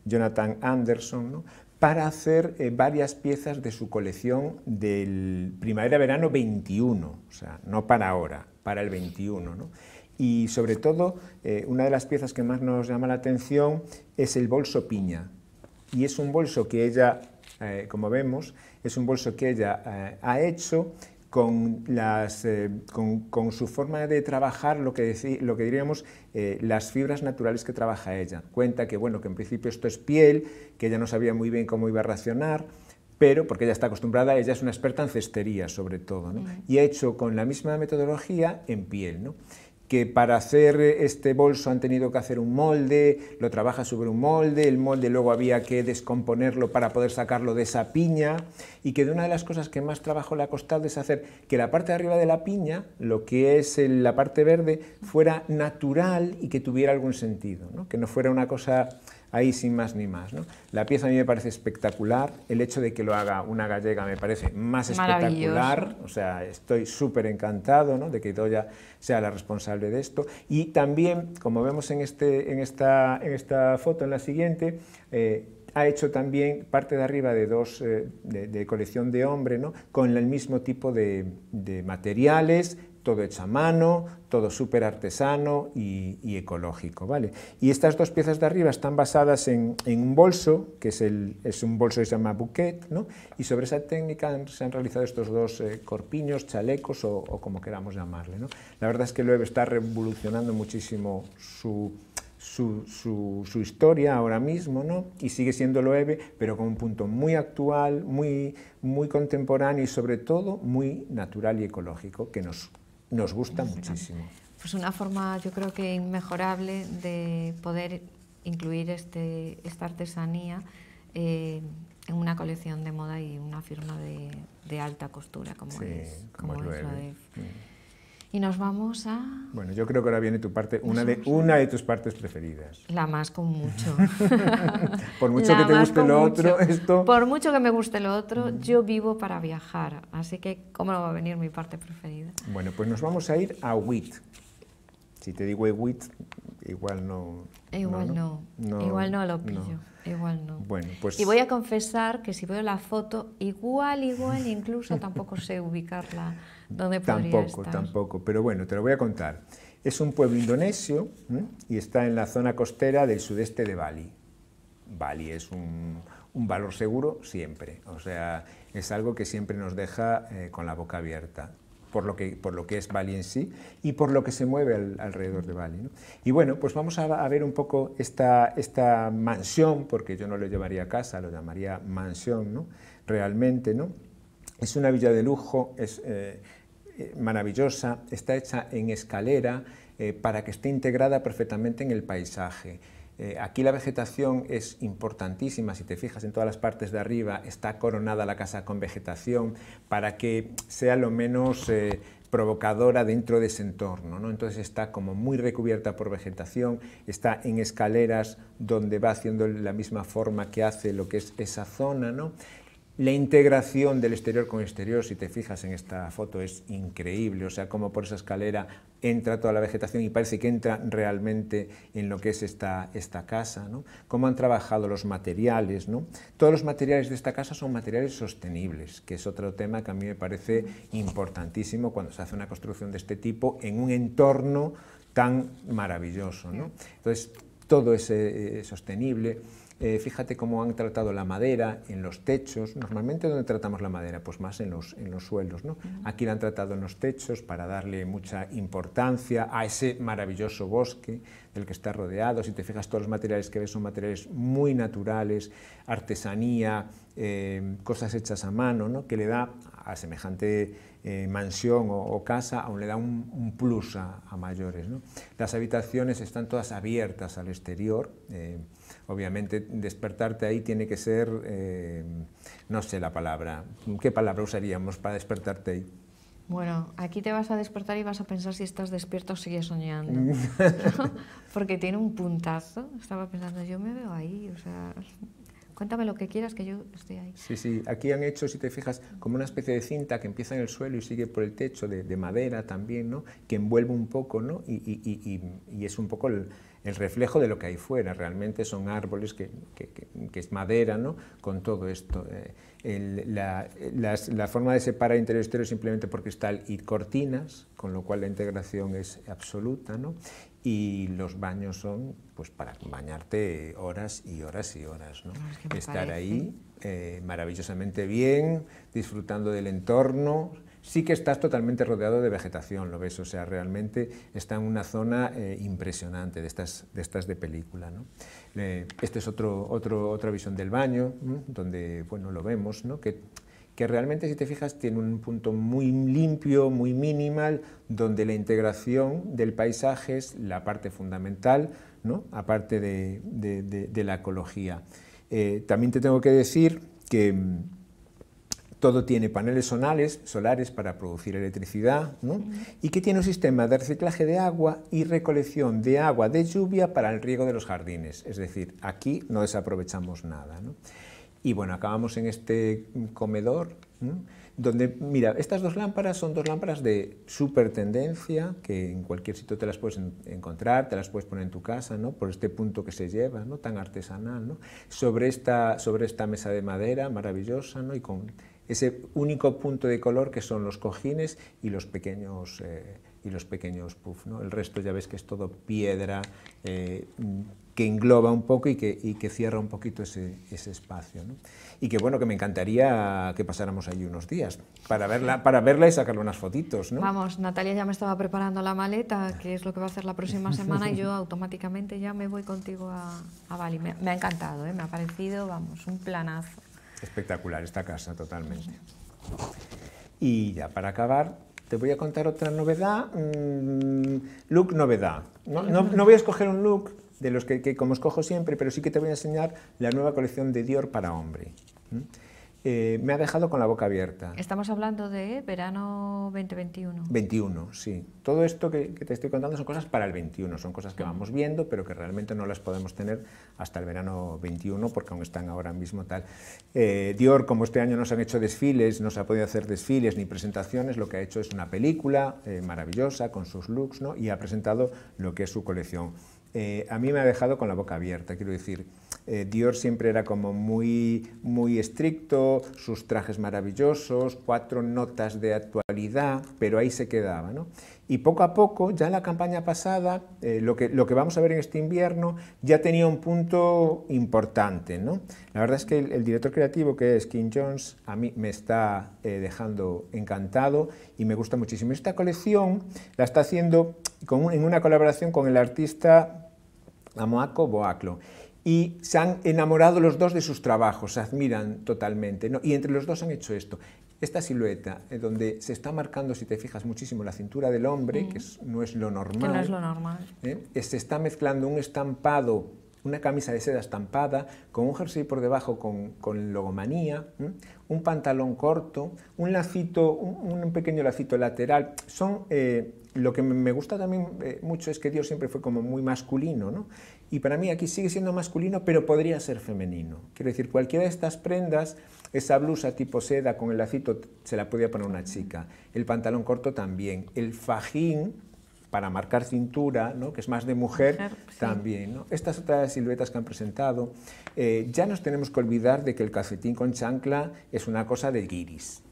Jonathan Anderson, para hacer eh, varias piezas de su colección del primavera-verano 21, o sea, no para ahora, para el 21. Y sobre todo, eh, una de las piezas que más nos llama la atención es el bolso piña. Y es un bolso que ella, eh, como vemos, es un bolso que ella ha hecho con, las, eh, con, su forma de trabajar lo que, lo que diríamos eh, las fibras naturales que trabaja ella. Cuenta que, bueno, que en principio esto es piel, que ella no sabía muy bien cómo iba a racionar, pero, porque ella está acostumbrada, ella es una experta en cestería sobre todo, mm. y ha hecho con la misma metodología en piel. ¿no? que para hacer este bolso han tenido que hacer un molde, lo trabaja sobre un molde, el molde luego había que descomponerlo para poder sacarlo de esa piña y que de una de las cosas que más trabajo le ha es hacer que la parte de arriba de la piña, lo que es la parte verde, fuera natural y que tuviera algún sentido, que no fuera una cosa ahí sin más ni más. La pieza a mí me parece espectacular, el hecho de que lo haga una gallega me parece más espectacular, o sea, estoy súper encantado de que Doya sea la responsable de esto. Y también, como vemos en, este, en, esta, en esta foto, en la siguiente, eh, ha hecho también parte de arriba de dos eh, de, colección de hombre, ¿no? con el mismo tipo de materiales, todo hecho a mano, todo súper artesano y, ecológico. ¿vale? Y estas dos piezas de arriba están basadas en, un bolso, que es, el, es, un bolso que se llama bouquet, ¿no? y sobre esa técnica se han realizado estos dos eh, corpiños, chalecos o, como queramos llamarle. La verdad es que Loeb está revolucionando muchísimo su, historia ahora mismo, ¿no? Y sigue siendo Loewe, pero con un punto muy actual, muy, muy contemporáneo y sobre todo muy natural y ecológico, que nos nos gusta muchísimo. Pues una forma yo creo que inmejorable de poder incluir este, esta artesanía eh, en una colección de moda y una firma de, alta costura como es, como, de... Mm. Y nos vamos a... Bueno, yo creo que ahora viene tu parte, una de, una de tus partes preferidas. La más con mucho. *laughs* Por mucho que te guste lo otro, esto... Por mucho que me guste lo otro, mm. yo vivo para viajar. Así que, ¿cómo no va a venir mi parte preferida? Bueno, pues nos vamos a ir a WIT. Si te digo WIT, igual no... Igual no, igual no lo pillo. Igual no. Bueno, pues... Y voy a confesar que si veo la foto, igual, igual, incluso tampoco sé ubicarla tampoco, Tampoco, pero bueno, te lo voy a contar. Es un pueblo indonesio y está en la zona costera del sudeste de Bali. Bali es un, valor seguro siempre, o sea, es algo que siempre nos deja eh, con la boca abierta. Por lo, que, por lo que es Bali en sí y por lo que se mueve alrededor de Bali. Y bueno, pues vamos a, ver un poco esta, esta mansión, porque yo no lo llevaría a casa, lo llamaría mansión, ¿no? realmente. ¿no? Es una villa de lujo, es, eh, maravillosa, está hecha en escalera eh, para que esté integrada perfectamente en el paisaje. Eh, aquí la vegetación es importantísima, si te fijas en todas las partes de arriba está coronada la casa con vegetación para que sea lo menos eh, provocadora dentro de ese entorno. ¿no? Entonces está como muy recubierta por vegetación, está en escaleras donde va haciendo la misma forma que hace lo que es esa zona ¿no? La integración del exterior con el exterior, si te fijas en esta foto, es increíble. O sea, como por esa escalera entra toda la vegetación y parece que entra realmente en lo que es esta, casa. ¿no? Cómo han trabajado los materiales. ¿no? Todos los materiales de esta casa son materiales sostenibles, que es otro tema que a mí me parece importantísimo cuando se hace una construcción de este tipo en un entorno tan maravilloso. Entonces, todo es eh, eh, sostenible. Eh, fíjate cómo han tratado la madera en los techos. Normalmente, ¿dónde tratamos la madera? Pues más en los, suelos. ¿no? Aquí la han tratado en los techos para darle mucha importancia a ese maravilloso bosque del que está rodeado. Si te fijas, todos los materiales que ves son materiales muy naturales, artesanía, eh, cosas hechas a mano, ¿no? que le da a semejante eh, mansión o, casa, aún le da un, plus a, mayores. Las habitaciones están todas abiertas al exterior. Obviamente despertarte ahí tiene que ser, eh, no sé la palabra, ¿qué palabra usaríamos para despertarte ahí? Bueno, aquí te vas a despertar y vas a pensar si estás despierto o sigues soñando. *laughs* Porque tiene un puntazo. Estaba pensando, yo me veo ahí, o sea, cuéntame lo que quieras que yo esté ahí. Sí, sí, aquí han hecho, si te fijas, como una especie de cinta que empieza en el suelo y sigue por el techo, de, madera también, ¿no? Que envuelve un poco, ¿no? Y, y es un poco el, el reflejo de lo que hay fuera. Realmente son árboles que, es madera, Con todo esto. Eh, la, forma de separar interior-exterior es simplemente porque cristal y cortinas, con lo cual la integración es absoluta, ¿no? y los baños son pues para bañarte horas y horas y horas, ¿no? Ah, Estar ahí eh, maravillosamente bien, disfrutando del entorno, sí que estás totalmente rodeado de vegetación, lo ves, o sea, realmente está en una zona eh, impresionante de estas, de estas película. ¿no? Este es otro, otro, otra visión del baño, donde, bueno, lo vemos, ¿no? que, que realmente, si te fijas, tiene un punto muy limpio, muy minimal, donde la integración del paisaje es la parte fundamental, ¿no? aparte de, la ecología. Eh, también te tengo que decir que todo tiene paneles sonales, solares para producir electricidad y que tiene un sistema de reciclaje de agua y recolección de agua de lluvia para el riego de los jardines. Es decir, aquí no desaprovechamos nada. Y bueno, acabamos en este comedor donde, mira, estas dos lámparas son dos lámparas de super tendencia, que en cualquier sitio te las puedes encontrar, te las puedes poner en tu casa, ¿no? Por este punto que se lleva, ¿no? Tan artesanal, Sobre esta, sobre esta mesa de madera maravillosa, ¿no? Y con ese único punto de color que son los cojines y los pequeños, eh, y los pequeños puff. ¿no? El resto ya ves que es todo piedra eh, que engloba un poco y que, que cierra un poquito ese, espacio. Y que bueno, que me encantaría que pasáramos allí unos días para verla, para verla y sacarle unas fotitos. Vamos, Natalia ya me estaba preparando la maleta, que es lo que va a hacer la próxima *laughs* semana, y yo automáticamente ya me voy contigo a, Bali. Me, ha encantado, ¿eh? me ha parecido, vamos, un planazo espectacular esta casa totalmente. Y ya para acabar, te voy a contar otra novedad, mm, look novedad. No, voy a escoger un look de los que, como escojo siempre, pero sí que te voy a enseñar la nueva colección de Dior para hombre. Eh, me ha dejado con la boca abierta. Estamos hablando de verano 2021. 21, sí. Todo esto que, te estoy contando son cosas para el 21, son cosas que vamos viendo, pero que realmente no las podemos tener hasta el verano 21, porque aún están ahora mismo tal. Eh, Dior, como este año no se han hecho desfiles, no se ha podido hacer desfiles ni presentaciones, lo que ha hecho es una película eh, maravillosa con sus looks, ¿no? Y ha presentado lo que es su colección. Eh, a mí me ha dejado con la boca abierta, quiero decir. Eh, Dior siempre era como muy, muy estricto, sus trajes maravillosos, cuatro notas de actualidad, pero ahí se quedaba. Y poco a poco, ya en la campaña pasada, eh, lo, que, lo que vamos a ver en este invierno ya tenía un punto importante. ¿no? La verdad es que el, director creativo, que es Kim Jones, a mí me está dejando encantado y me gusta muchísimo. Esta colección la está haciendo en una colaboración con el artista Amoaco Boaclo. Y se han enamorado los dos de sus trabajos, se admiran totalmente. ¿no? Y entre los dos han hecho esto. Esta silueta, eh, donde se está marcando, si te fijas muchísimo, la cintura del hombre, mm. que no es lo normal. no es lo normal. se está mezclando un estampado, una camisa de seda estampada, con un jersey por debajo con, logomanía, un pantalón corto, un lacito, un pequeño lacito lateral. Son eh, lo que me gusta también eh, mucho es que Dios siempre fue como muy masculino, ¿no? Y para mí aquí sigue siendo masculino, pero podría ser femenino. Quiero decir, cualquiera de estas prendas, esa blusa tipo seda con el lacito, se la podía poner una chica. El pantalón corto también. El fajín, para marcar cintura, ¿no? que es más de mujer, también. Estas otras siluetas que han presentado, eh, ya nos tenemos que olvidar de que el calcetín con chancla es una cosa de guiris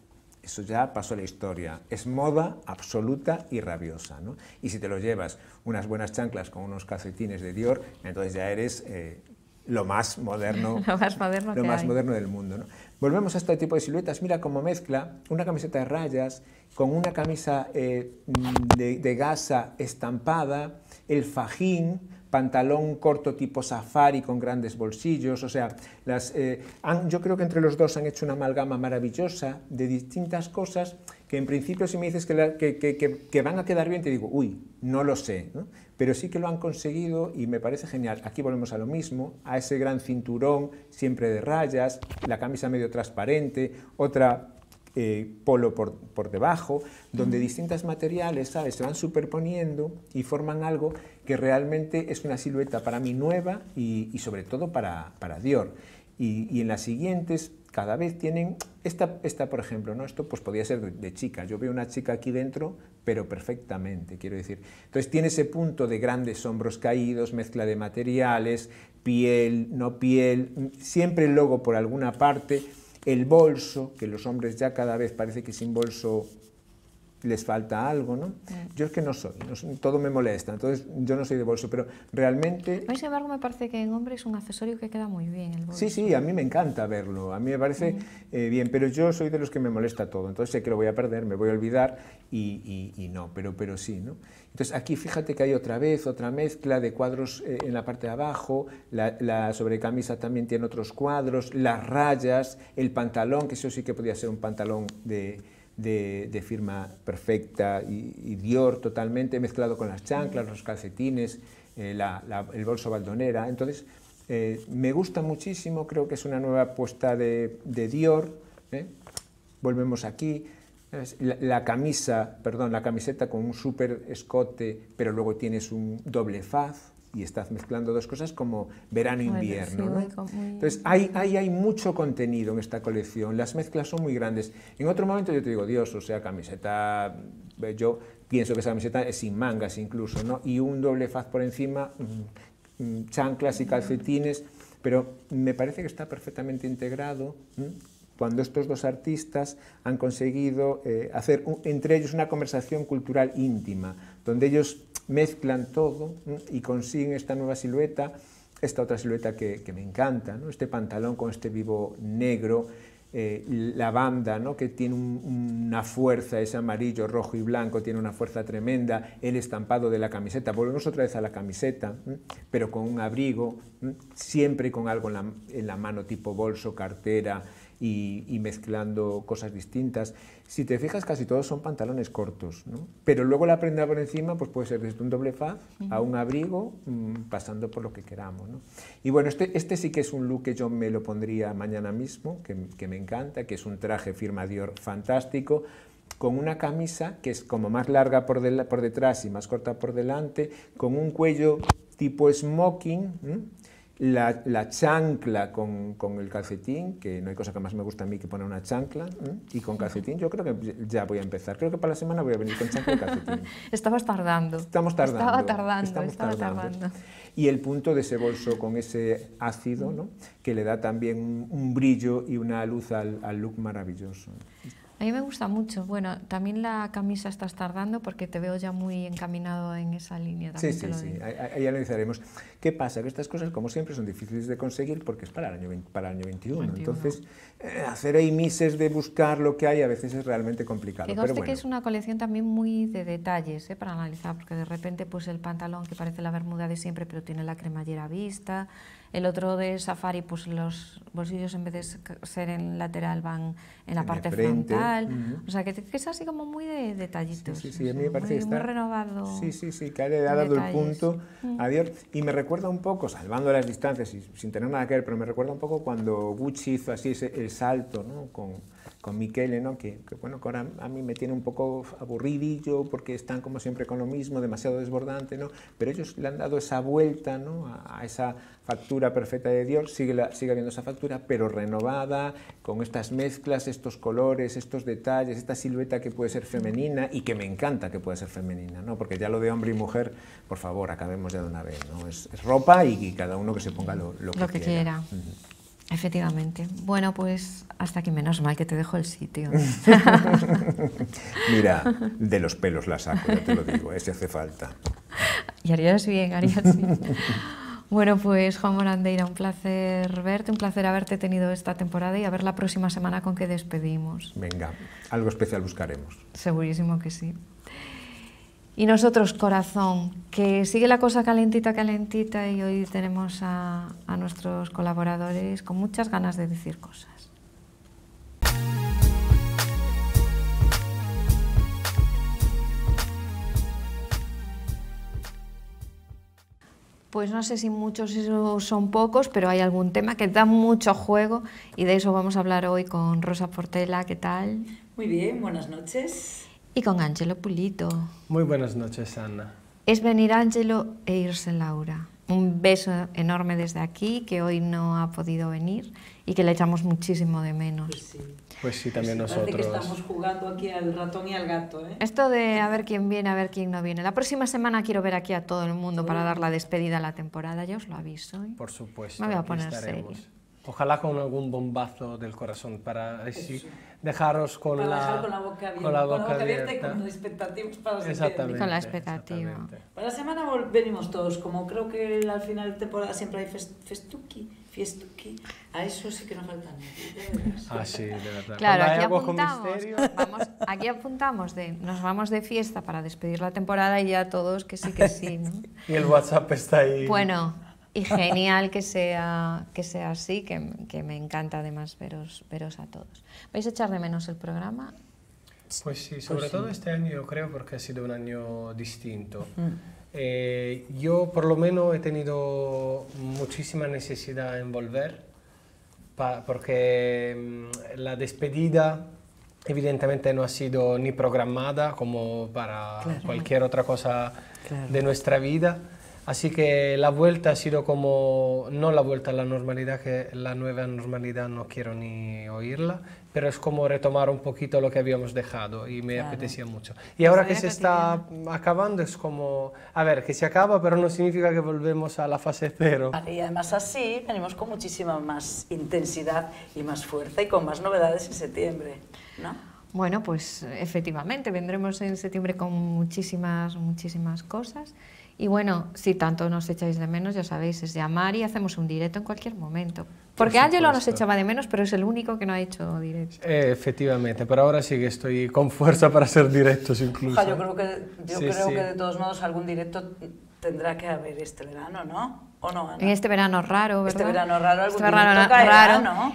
eso ya pasó la historia. Es moda absoluta y rabiosa. Y si te lo llevas unas buenas chanclas con unos calcetines de Dior, entonces ya eres eh, lo más moderno, *laughs* más moderno del mundo. Volvemos a este tipo de siluetas. Mira cómo mezcla una camiseta de rayas con una camisa eh, de gasa estampada, el fajín pantalón corto tipo safari con grandes bolsillos, o sea, las, eh, yo creo que entre los dos han hecho una amalgama maravillosa de distintas cosas que en principio si me dices que, que van a quedar bien, te digo, uy, no lo sé, ¿no? pero sí que lo han conseguido y me parece genial. Aquí volvemos a lo mismo, a ese gran cinturón siempre de rayas, la camisa medio transparente, otra eh, polo por, debajo, donde distintos materiales, Se van superponiendo y forman algo que realmente es una silueta para mí nueva y, sobre todo para, para Dior. Y, en las siguientes cada vez tienen, esta, esta por ejemplo, ¿no? Esto pues podría ser de, de, chica, yo veo una chica aquí dentro, pero perfectamente, quiero decir. Entonces tiene ese punto de grandes hombros caídos, mezcla de materiales, piel, no piel, siempre el logo por alguna parte, el bolso, que los hombres ya cada vez parece que sin bolso les falta algo, ¿no? Mm. Yo es que no soy, todo me molesta, entonces yo no soy de bolso, pero realmente... sin embargo, me parece que en hombre es un accesorio que queda muy bien el bolso. Sí, sí, a mí me encanta verlo, a mí me parece mm. eh, bien, pero yo soy de los que me molesta todo, entonces sé que lo voy a perder, me voy a olvidar y, no, pero, pero sí, ¿no? Entonces aquí fíjate que hay otra vez, otra mezcla de cuadros eh, en la parte de abajo, la, la sobrecamisa también tiene otros cuadros, las rayas, el pantalón, que eso sí que podía ser un pantalón de de, firma perfecta y, Dior totalmente mezclado con las chanclas, los calcetines, eh, el bolso baldonera. Entonces, eh, me gusta muchísimo, creo que es una nueva apuesta de, Dior. ¿eh? Volvemos aquí. La, la, camisa, perdón, la camiseta con un súper escote, pero luego tienes un doble faz y estás mezclando dos cosas como verano-invierno. E Entonces, hay, hay, mucho contenido en esta colección, las mezclas son muy grandes. En otro momento yo te digo, Dios, o sea, camiseta, yo pienso que esa camiseta es sin mangas incluso, ¿no? Y un doble faz por encima, mm, mm, chanclas y mm. calcetines, pero me parece que está perfectamente integrado. cuando estos dos artistas han conseguido eh, hacer entre ellos una conversación cultural íntima, donde ellos mezclan todo y consiguen esta nueva silueta, esta otra silueta que, me encanta, este pantalón con este vivo negro, eh, la banda que tiene una fuerza, ese amarillo, rojo y blanco, tiene una fuerza tremenda, el estampado de la camiseta, volvemos otra vez a la camiseta, pero con un abrigo, siempre con algo en la mano tipo bolso, cartera, y, mezclando cosas distintas. Si te fijas, casi todos son pantalones cortos, ¿no? pero luego la prenda por encima pues puede ser desde un doble faz a un abrigo, mm, pasando por lo que queramos. ¿no? Y bueno, este, este sí que es un look que yo me lo pondría mañana mismo, que, me encanta, que es un traje firma Dior fantástico, con una camisa que es como más larga por, por detrás y más corta por delante, con un cuello tipo smoking, la, chancla con, el calcetín, que no hay cosa que más me gusta a mí que poner una chancla, y con calcetín yo creo que ya voy a empezar. Creo que para la semana voy a venir con chancla y calcetín. *laughs* Estabas tardando. Estamos tardando. Estaba tardando, Estamos estaba tardando. Y el punto de ese bolso con ese ácido, ¿no? que le da también un, brillo y una luz al look maravilloso. A mí me gusta mucho. Bueno, también la camisa estás tardando porque te veo ya muy encaminado en esa línea. También sí, sí, sí. Ahí, analizaremos. ¿Qué pasa? Que estas cosas, como siempre, son difíciles de conseguir porque es para el año, para el año 21. Entonces, eh, hacer ahí mises de buscar lo que hay a veces es realmente complicado. Que pero que es una colección también muy de detalles eh, para analizar, porque de repente pues el pantalón que parece la bermuda de siempre, pero tiene la cremallera vista el otro de Safari, pues los bolsillos en vez de ser en lateral van en la parte frontal. O sea, que, es así como muy de detallitos. Sí, sí, me parece muy, que está... muy renovado. Sí, sí, sí, que ha dado el punto. a Y me recuerda un poco, salvando las distancias y sin tener nada que ver, pero me recuerda un poco cuando Gucci hizo así el salto, ¿no? Con, con Michele, ¿no? que, bueno, ahora a mí me tiene un poco aburridillo porque están como siempre con lo mismo, demasiado desbordante, ¿no? pero ellos le han dado esa vuelta ¿no? a, esa factura perfecta de Dios, sigue, la, habiendo esa factura, pero renovada, con estas mezclas, estos colores, estos detalles, esta silueta que puede ser femenina y que me encanta que pueda ser femenina, ¿no? porque ya lo de hombre y mujer, por favor, acabemos ya de una vez, ¿no? es, ropa y, cada uno que se ponga lo, que, quiera. Efectivamente. Bueno, pues hasta aquí menos mal que te dejo el sitio. *laughs* Mira, de los pelos la saco, ya te lo digo, ese ¿eh? hace falta. Y harías bien, harías bien. Bueno, pues Juan Morandeira, un placer verte, un placer haberte tenido esta temporada y a ver la próxima semana con qué despedimos. Venga, algo especial buscaremos. Segurísimo que sí. Y nosotros, corazón, que sigue la cosa calentita, calentita y hoy tenemos a, nuestros colaboradores con muchas ganas de decir cosas. pues no sé si muchos son pocos, pero hay algún tema que da mucho juego y de eso vamos a hablar hoy con Rosa Portela. ¿Qué tal? Muy bien, buenas noches y con Angelo Pulito. Muy buenas noches, Ana. Es venir Angelo e irse Laura. Un beso enorme desde aquí, que hoy no ha podido venir y que le echamos muchísimo de menos. Pues sí, pues sí también nosotros. Pues parece que estamos jugando aquí al ratón y al gato. ¿eh? Esto de a ver quién viene, a ver quién no viene. La próxima semana quiero ver aquí a todo el mundo para dar la despedida a la temporada, ya os lo aviso. Por supuesto. Me voy a poner Ojalá con algún bombazo del corazón para dejaros con, la, con la boca abierta. Con la y con para la exactamente, expectativa. Para la semana venimos todos, como creo que al final de temporada siempre hay festuki, fiestuki. A eso sí que nos faltan. ¿eh? Ah, sí, de verdad. Claro, aquí apuntamos, aquí apuntamos de nos vamos de fiesta para despedir la temporada y ya todos que sí que sí. *laughs* y el WhatsApp está ahí. Bueno. Y genial que sea, que sea así, que, que, me encanta además veros, veros a todos. ¿Vais a echar de menos el programa? Pues sí, pues sobre todo este año yo creo porque ha sido un año distinto. Eh, yo por lo menos he tenido muchísima necesidad en volver porque mm, la despedida evidentemente no ha sido ni programada como para cualquier otra cosa de nuestra vida. Así que la vuelta ha sido como, no la vuelta a la normalidad, que la nueva normalidad no quiero ni oírla, pero es como retomar un poquito lo que habíamos dejado y me apetecía mucho. Y pues ahora que se está acabando es como, a ver, que se acaba, pero no significa que volvemos a la fase cero. y además así venimos con muchísima más intensidad y más fuerza y con más novedades en septiembre, ¿no? Bueno, pues efectivamente, vendremos en septiembre con muchísimas, muchísimas cosas. Y bueno, si tanto nos echáis de menos, ya sabéis, es llamar y hacemos un directo en cualquier momento. Porque Ángelo nos echaba de menos, pero es el único que no ha hecho directo. efectivamente, pero ahora sí que estoy con fuerza para hacer directos incluso. yo creo, que, de todos modos algún directo tendrá que haber este verano, ¿no? ¿O no, En este verano raro, ¿verdad? Este verano raro, algún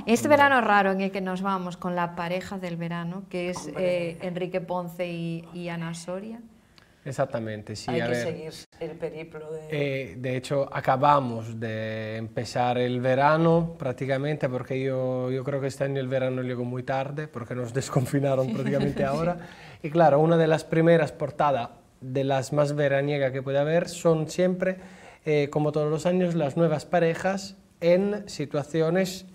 este Este verano raro en el que nos vamos con la pareja del verano, que es eh, Enrique Ponce y Ana Soria. Exactamente, sí. Hay que seguir el periplo eh, de... hecho, acabamos de empezar el verano prácticamente, porque yo, yo creo que este año el verano llegó muy tarde, porque nos *laughs* desconfinaron prácticamente ahora. Y claro, una de las primeras portadas, de las más veraniegas que puede haber, son siempre, eh, como todos los años, las nuevas parejas en situaciones,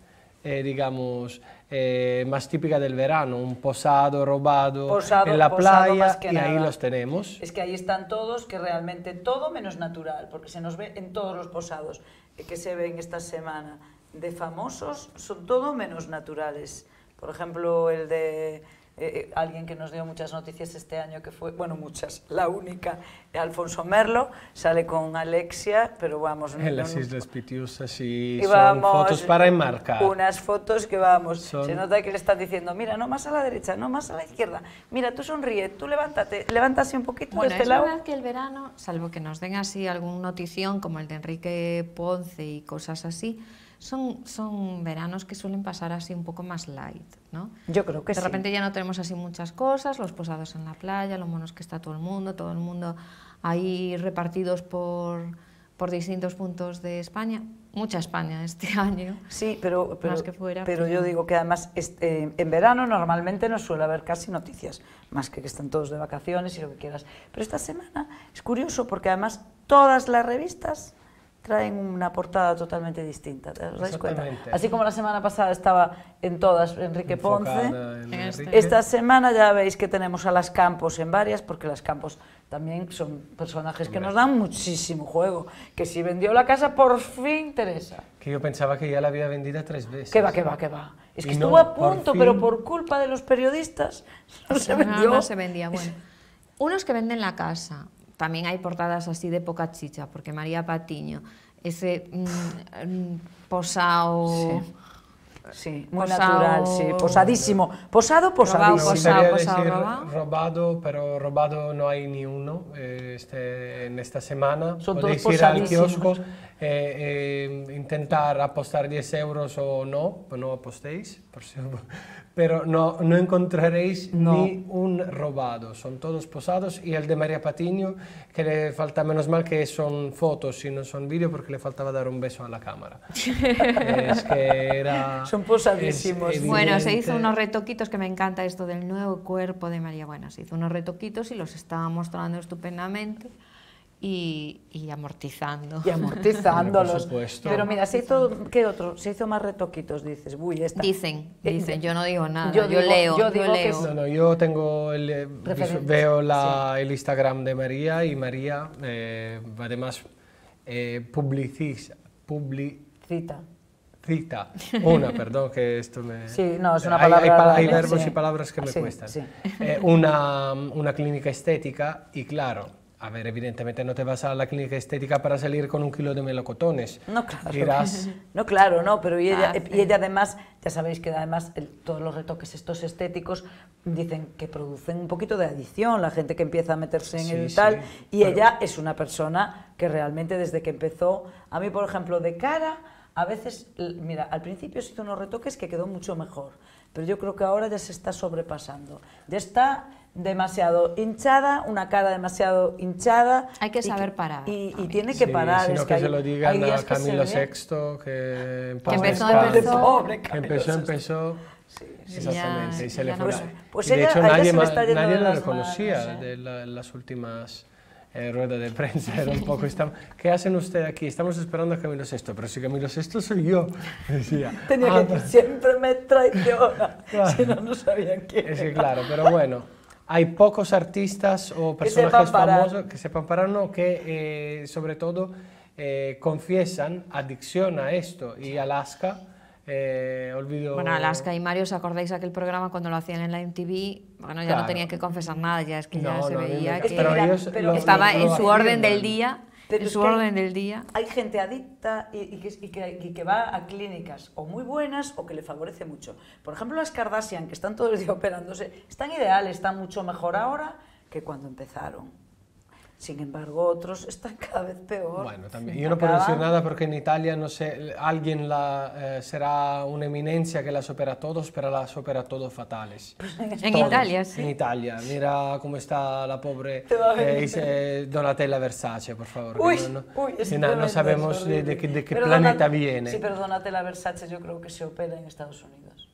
eh, digamos, eh, más típica del verano, un posado robado en la playa y ahí los tenemos. Es que ahí están todos, que realmente todo menos natural, porque se nos ve en todos los posados eh, que se ven esta semana de famosos, son todo menos naturales. Por ejemplo, el de eh, eh, alguien que nos dio muchas noticias este año, que fue, bueno, muchas, la única, Alfonso Merlo, sale con Alexia, pero vamos... En las Islas y son fotos para enmarcar. Unas fotos que vamos, se nota que le están diciendo, mira, no más a la derecha, no más a la izquierda, mira, tú sonríe, tú levántate, levántase un poquito de este es verdad que el verano, salvo que nos den así algún notición como el de Enrique Ponce y cosas así, son, veranos que suelen pasar así un poco más light, ¿no? Yo creo que sí. De repente ya no tenemos así muchas cosas, los posados en la playa, los monos que está todo el mundo, todo el mundo ahí repartidos por, por distintos puntos de España. Mucha España este *laughs* año. Sí, pero, yo digo que además eh, en verano normalmente no suele haber casi noticias, más que que están todos de vacaciones y lo que quieras. Pero esta semana es curioso porque además todas las revistas traen una portada totalmente distinta. ¿Os dais cuenta? Así como la semana pasada estaba en todas Enrique Ponce, este. esta semana ya veis que tenemos a las Campos en varias, porque las Campos también son personajes que nos dan muchísimo juego. Que si vendió la casa, por fin Teresa. Que yo pensaba que ya la había vendida tres veces. Que va, que va, que va. Es que estuvo a punto, pero por culpa de los periodistas *laughs* no se vendió. No, no se vendía, bueno. Unos que venden la casa, también hay portadas así de poca chicha, porque María Patiño, ese mm, mm, muy posado, natural, posadísimo. Posado, posadísimo. Robado, posado, robado. pero robado no hay ni uno eh, este, en esta semana. Son Podéis ir al kiosco eh, eh, intentar apostar 10 euros o no, pues no apostéis, por *laughs* pero no, no encontraréis ni un robado, son todos posados y el de María Patiño, que le falta, menos mal que son fotos y no son vídeos porque le faltaba dar un beso a la cámara. *laughs* son posadísimos. bueno, se hizo unos retoquitos, que me encanta esto del nuevo cuerpo de María Buena, se hizo unos retoquitos y los estaba mostrando estupendamente y, amortizando. Y amortizándolos. Pero, mira, se hizo, ¿qué otro? Se hizo más retoquitos, dices. Uy, Dicen, eh, dicen, yo no digo nada, yo, leo, yo, leo. Que no, no, yo tengo el, eh, veo la, el Instagram de María y María eh, además eh, publicita. Cita, una, perdón, que esto me... *laughs* Sí, no, es una palabra... Hay, verbos y palabras que me cuestan. una, una clínica estética y claro, a ver, evidentemente no te vas a la clínica estética para salir con un kilo de melocotones. No, claro. *laughs* No, claro, no, pero y ella, ah, además, ya sabéis que además todos los retoques estos estéticos dicen que producen un poquito de adicción, la gente que empieza a meterse en el tal, y ella es una persona que realmente desde que empezó, a mí por ejemplo, de cara, a veces, mira, al principio se hizo unos retoques que quedó mucho mejor, pero yo creo que ahora ya se está sobrepasando. Ya está demasiado hinchada, una cara demasiado hinchada. Hay que saber parar. Y, tiene que parar. Sino es que, que se lo digan a Camilo VI, que, empezó, empezó, empezó, empezó. Sí, sí, exactamente. y se le fue. pues de hecho, nadie, más, nadie la reconocía de las últimas eh, ruedas de prensa. Era un poco, ¿qué hacen ustedes aquí? Estamos esperando a Camilo VI, pero si Camilo VI soy yo, *laughs* decía. Tenía que decir, ah, siempre me traiciona, *laughs* si no, no sabía quién. Es claro, pero bueno hay pocos artistas o personajes famosos que sepan parar, o que eh, sobre todo eh, confiesan adicción a esto y Alaska. Eh, olvido... Bueno, Alaska y Mario, ¿os acordáis aquel programa cuando lo hacían en la MTV? Bueno, ya no tenían que confesar nada, ya es que ya se veía que, pero estaba en su orden del día hay, día. Hay gente adicta y, que, va a clínicas o muy buenas o que le favorece mucho. Por ejemplo, las Kardashian, que están todo el día *laughs* operándose, están ideales, están mucho mejor ahora que cuando empezaron. Sin embargo, otros *laughs* están cada vez peor. Bueno, también. Yo no puedo decir nada porque en Italia, no sé, alguien la, eh, será una eminencia que las opera todos, pero las opera a todos fatales. Pues en Italia, sí. En Italia. Mira cómo está la pobre eh, Donatella Versace, por favor. Uy, no, uy, no, no, sabemos de, qué planeta viene. Sí, pero Donatella Versace yo creo que se opera en Estados Unidos.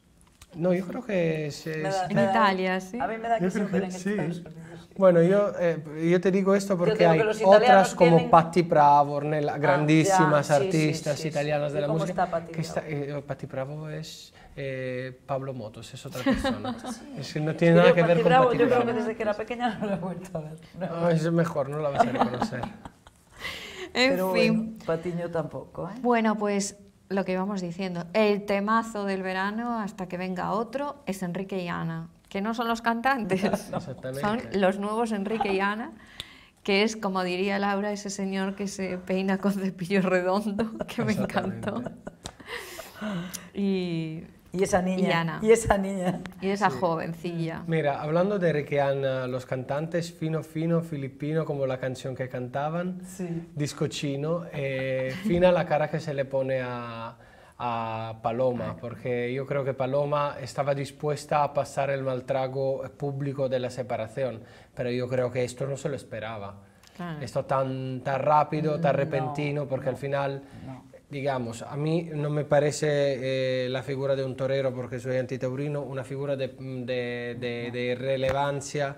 No, yo creo que es... en Italia, sí. A mí me da que se opera en Estados Unidos. Bueno, yo eh, digo esto porque hay otras como Patti Pravo, ah, grandísimas artistas italianas de la música. Está Patti, que está, eh, Patti Bravo es eh, Pablo Motos, es otra persona. *laughs* es que no tiene nada que ver con Patti Bravo. Yo creo que desde que era pequeña no la he vuelto a ver. No. Ah, es mejor, no la vas a reconocer. en fin. Patiño tampoco. ¿eh? Bueno, pues lo que íbamos diciendo, el temazo del verano hasta que venga otro es Enrique y Ana que no son los cantantes, *laughs* son los nuevos Enrique y Ana, que es, como diría Laura, ese señor que se peina con cepillo redondo, *laughs* que me encantó. Y, y esa niña. Y, esa niña. Y esa jovencilla. Mira, hablando de Enrique Ana, los cantantes fino, fino, filipino, como la canción que cantaban, disco chino, eh, fina la cara que se le pone a, a Paloma, porque yo creo que Paloma estaba dispuesta a pasar el maltrago público de la separación, pero yo creo que esto no se lo esperaba. Esto tan, tan rápido, tan mm, repentino, porque al final, digamos, a mí no me parece eh, la figura de un torero, porque soy antitaurino, una figura de, de, de, de relevancia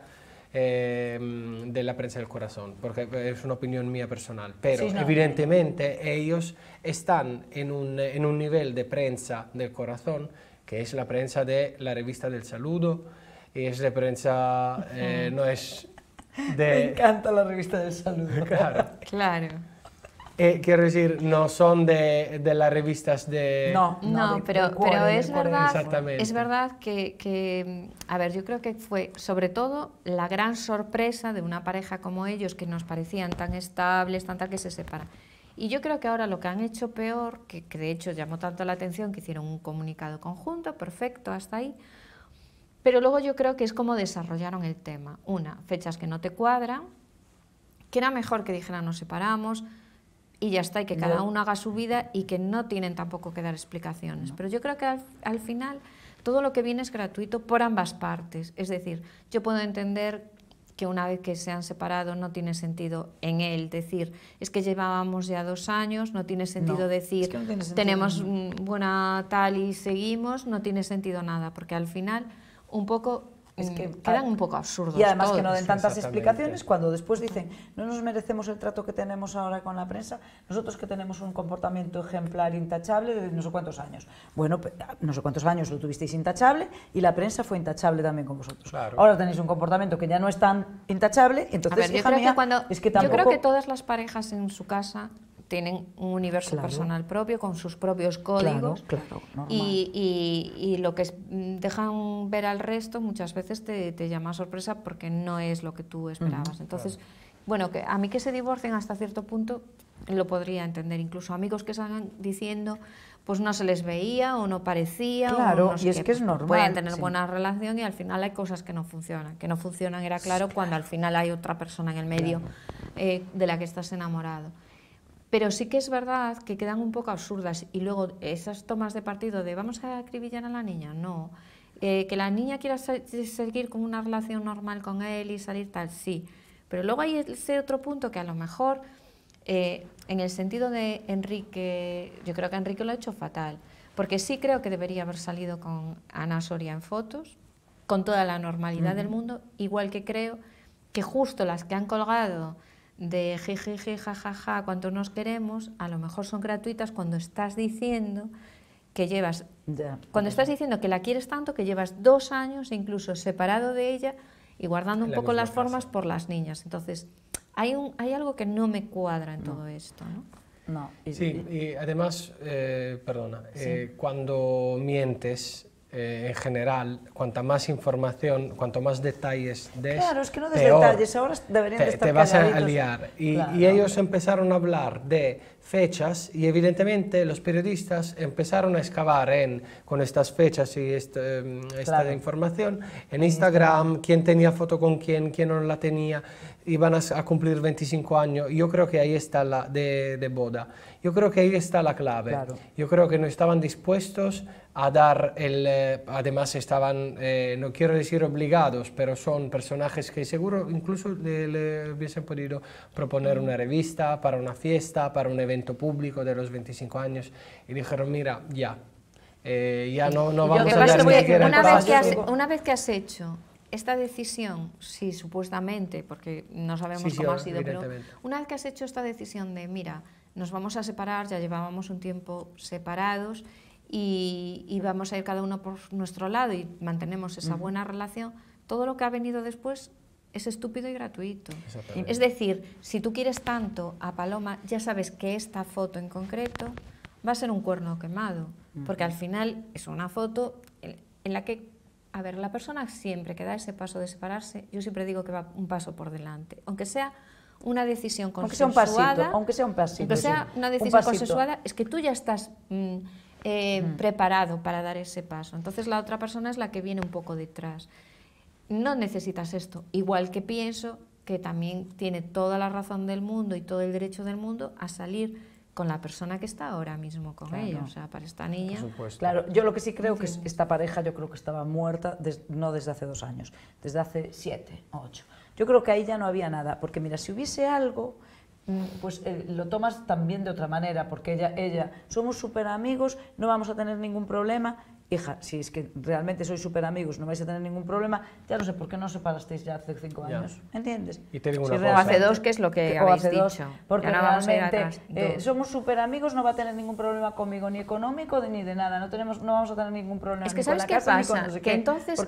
Em, de la prensa del corazón, porque es una opinión mía personal. Pero evidentemente ellos están en un, nivel de prensa del corazón, que es la prensa de la revista del saludo, y es de prensa, eh, no es *laughs* de... Me encanta la revista del saludo. *laughs* Claro. claro. Eh, quiero decir, no son de, las revistas de... No, no, pero, es, verdad, es verdad que, mm, a ver, yo creo que fue sobre todo la gran sorpresa de una pareja como ellos que nos parecían tan estables, tan tal que se separan. Y yo creo que ahora lo que han hecho peor, que, que de hecho llamó tanto la atención que hicieron un comunicado conjunto, perfecto, hasta ahí, pero luego yo creo que es como desarrollaron el tema. Una, fechas que no te cuadran, que era mejor que dijeran nos separamos, y ya está, y que cada uno haga su vida y que no tienen tampoco que dar explicaciones. Pero yo creo que al, final todo lo que viene es gratuito por ambas partes. Es decir, yo puedo entender que una vez que se han separado no tiene sentido en él decir, es que llevábamos ya dos años, no tiene sentido decir, tenemos buena tal y seguimos, no tiene sentido nada, porque al final un poco Mm, que quedan un poco absurdos. Y además que no den tantas explicaciones cuando después dicen, no nos merecemos el trato que tenemos ahora con la prensa, nosotros que tenemos un comportamiento ejemplar intachable de no sé cuántos años. Bueno, pues, ah, no sé cuántos años lo tuvisteis intachable y la prensa fue intachable también con vosotros. Ahora tenéis un comportamiento que ya no es tan intachable, entonces, yo cuando, es que Yo creo que todas las parejas en su casa tienen un universo personal propio, con sus propios códigos. y, lo que mm, dejan ver al resto muchas veces te, llama sorpresa porque no es lo que tú esperabas. Entonces, bueno, que a mí que se divorcien hasta cierto punto lo podría entender. Incluso amigos que salgan diciendo pues no se les veía o no parecía. Claro, o y es que es pues normal. Pueden tener buena relación y al final hay cosas que no funcionan. Que no funcionan, era claro, cuando al final hay otra persona en el medio eh, de la que estás enamorado. Pero sí que es verdad que quedan un poco absurdas y luego esas tomas de partido de vamos a acribillar a la niña, no. Eh, que la niña quiera seguir con una relación normal con él y salir tal, sí. Pero luego hay ese otro punto que a lo mejor, eh, en el sentido de Enrique, yo creo que Enrique lo ha hecho fatal, porque sí creo que debería haber salido con Ana Soria en fotos, con toda la normalidad del mundo, igual que creo que justo las que han colgado de ja jajaja, cuánto nos queremos, a lo mejor son gratuitas cuando estás diciendo que llevas, cuando estás diciendo que la quieres tanto que llevas dos años incluso separado de ella y guardando un poco las formas por las niñas. Entonces, hay, un, hay algo que no me cuadra en todo esto, ¿no? Sí, y además, eh, perdona, eh, cuando mientes, eh, en general, cuanta más información, cuanto más detalles des, Claro, es que no ahora deberían te, Te vas a liar. Y, ellos empezaron a hablar de fechas y evidentemente los periodistas empezaron a excavar en, con estas fechas y este, em, esta información en Instagram, quién tenía foto con quién, quién no la tenía iban a, cumplir 25 años. Yo creo que ahí está la de, boda. Yo creo que ahí está la clave. Yo creo que no estaban dispuestos a dar el... Eh, además estaban, eh, no quiero decir obligados, pero son personajes que seguro incluso le, hubiesen podido proponer una revista para una fiesta, para un evento público de los 25 años. Y dijeron, mira, ya. Eh, ya no, vamos a dar ni siquiera una, una vez que has hecho esta decisión, si supuestamente, porque no sabemos cómo ha sido, pero una vez que has hecho esta decisión de, mira, nos vamos a separar, ya llevábamos un tiempo separados y, vamos a ir cada uno por nuestro lado y mantenemos esa buena relación, todo lo que ha venido después es estúpido y gratuito. Es decir, si tú quieres tanto a Paloma, ya sabes que esta foto en concreto va a ser un cuerno quemado, porque al final es una foto en la que a ver, la persona siempre que da ese paso de separarse, yo siempre digo que va un paso por delante, aunque sea una decisión consensuada. Aunque sea un pasito. Aunque sea, una decisión consensuada, es que tú ya estás mm, eh, mm. preparado para dar ese paso. Entonces la otra persona es la que viene un poco detrás. No necesitas esto. Igual que pienso que también tiene toda la razón del mundo y todo el derecho del mundo a salir con la persona que está ahora mismo con ella, o sea, para esta niña. claro, yo lo que sí creo que es esta pareja, yo creo que estaba muerta no desde hace dos años, desde hace siete, ocho. Yo creo que ahí ya no había nada, porque mira, si hubiese algo, mm, pues eh, lo tomas también de otra manera, porque ella, ella, somos súper amigos, no vamos a tener ningún problema, hija, si es que realmente sois súper amigos, no vais a tener ningún problema, ya no sé por qué no se separasteis ya hace cinco años, ¿entiendes? Y te digo una si cosa. hace dos, que es lo que, habéis dicho. porque realmente eh, somos súper amigos, no va a tener ningún problema conmigo, ni económico, ni de nada, no, tenemos, no vamos a tener ningún problema es que ¿sabes qué pasa? Entonces,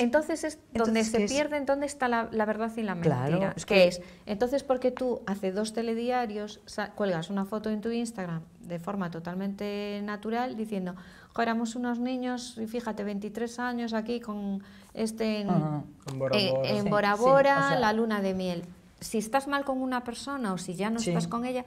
entonces, es donde se pierde, dónde está la, verdad y la mentira. Claro, que, es? Entonces, porque tú hace dos telediarios cuelgas una foto en tu Instagram de forma totalmente natural diciendo éramos unos niños, y fíjate, 23 años aquí con este en, Borabora Bora eh, la luna de miel. Si estás mal con una persona o si ya no estás con ella,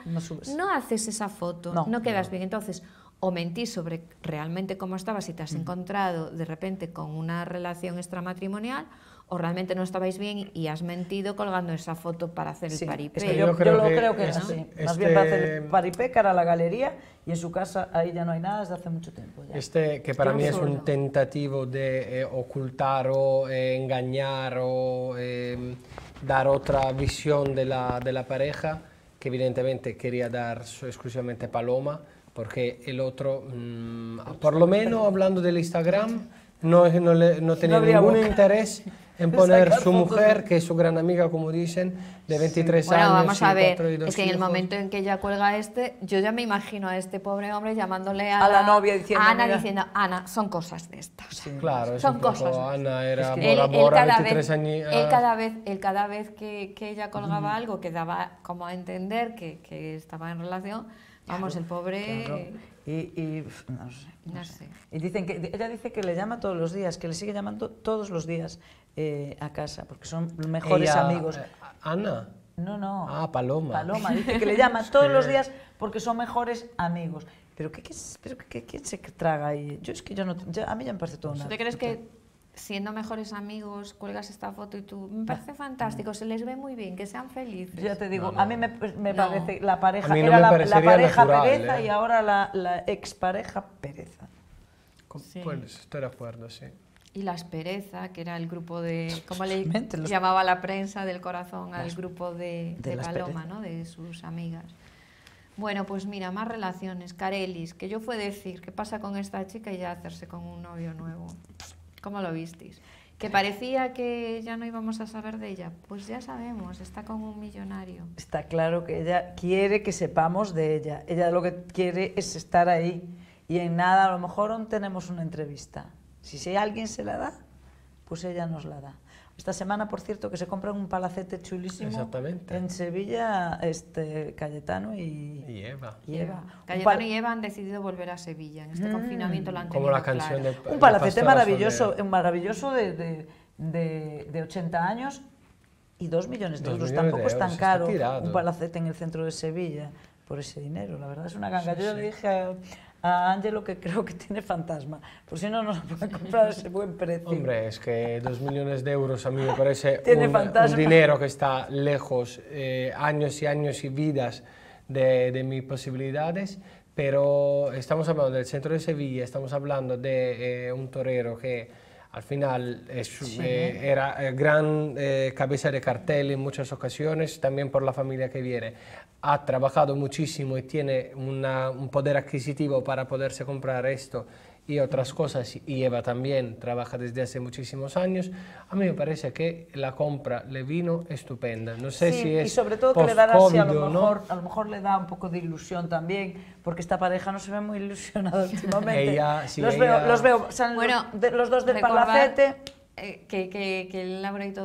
no, haces esa foto, no, quedas bien. Entonces, o mentís sobre realmente cómo estabas y te has mm. encontrado de repente con una relación extramatrimonial o realmente no estabais bien y has mentido colgando esa foto para hacer el paripé. yo, creo que lo creo que ¿no? Más bien para hacer el este paripé cara a la galería y en su casa ahí ya no hay nada desde hace mucho tiempo. Este que para mí es un tentativo de eh, ocultar o eh, engañar o em, dar otra visión de la, de la pareja que evidentemente quería dar exclusivamente Paloma porque el otro, mm, por lo menos hablando del Instagram, no, no, tenía ningún interés *laughs* en poner su mujer, que es su gran amiga, como dicen, de 23 años. vamos a ver, es que en el momento en que ella cuelga este, yo ya me imagino a este pobre hombre llamándole a, la, novia diciendo, Ana diciendo, Ana, son cosas de estas. claro, son cosas. Poco, Ana era es que cada 23 vez, años. Ah. Él cada vez, que, que ella colgaba algo que daba como a entender que, que estaba en relación, Vamos, el pobre. Y, y no, sé, dicen que, ella dice que le llama todos los días, que le sigue llamando todos los días eh, a casa, porque son los mejores amigos. Eh, Ana. No, no. Ah, Paloma. Paloma, dice que le llama *laughs* todos los días porque son mejores amigos. ¿Pero qué, qué, qué, se traga ahí? Yo es que yo no... a mí ya me parece todo ¿Te crees que siendo mejores amigos, cuelgas esta foto y tú, me parece *laughs* fantástico, se les ve muy bien, que sean felices. Yo te digo, a mí me, parece la pareja, era la, pareja ¿eh? pereza y ahora la, la expareja pereza. Pues estoy de acuerdo, sí. Y la pereza que era el grupo de, ¿cómo le llamaba la prensa del corazón al grupo de, de, de Paloma, ¿no? de sus amigas? Bueno, pues mira, más relaciones. Carelis, que yo fue decir, ¿qué pasa con esta chica y ya hacerse con un novio nuevo? ¿Cómo lo visteis? Que parecía que ya no íbamos a saber de ella. Pues ya sabemos, está con un millonario. Está claro que ella quiere que sepamos de ella. Ella lo que quiere es estar ahí. Y en nada, a lo mejor aún tenemos una entrevista. Si, si alguien se la da, pues ella nos la da. Esta semana, por cierto, que se compran un palacete chulísimo. En Sevilla, este, Cayetano y, Eva. Cayetano y Eva han decidido volver a Sevilla. En este confinamiento lo han Un palacete maravilloso, un maravilloso de, de, 80 años y 2 millones de euros. Tampoco es tan caro un palacete en el centro de Sevilla por ese dinero. La verdad es una ganga. Yo le dije a Ángelo que creo que tiene fantasma, por si no, no lo puede comprar a ese buen precio. Hombre, es que dos millones de euros a mí me parece *laughs* un, dinero que está lejos, eh, años y años y vidas de, de, mis posibilidades, pero estamos hablando del centro de Sevilla, estamos hablando de eh, un torero que al final eh, era eh, gran eh, cabeza de cartel en muchas ocasiones, también por la familia que viene. Ha trabajado muchísimo y tiene un poder adquisitivo para poderse comprar esto y otras cosas, y Eva también trabaja desde hace muchísimos años, a mí me parece que la compra le vino estupenda. No sé si es... Y sobre todo que le da a lo, mejor, a lo mejor le da un poco de ilusión también, porque esta pareja no se ve muy ilusionada *laughs* últimamente. los, veo, los veo, bueno, los, de, dos del palacete... Eh, que, el que,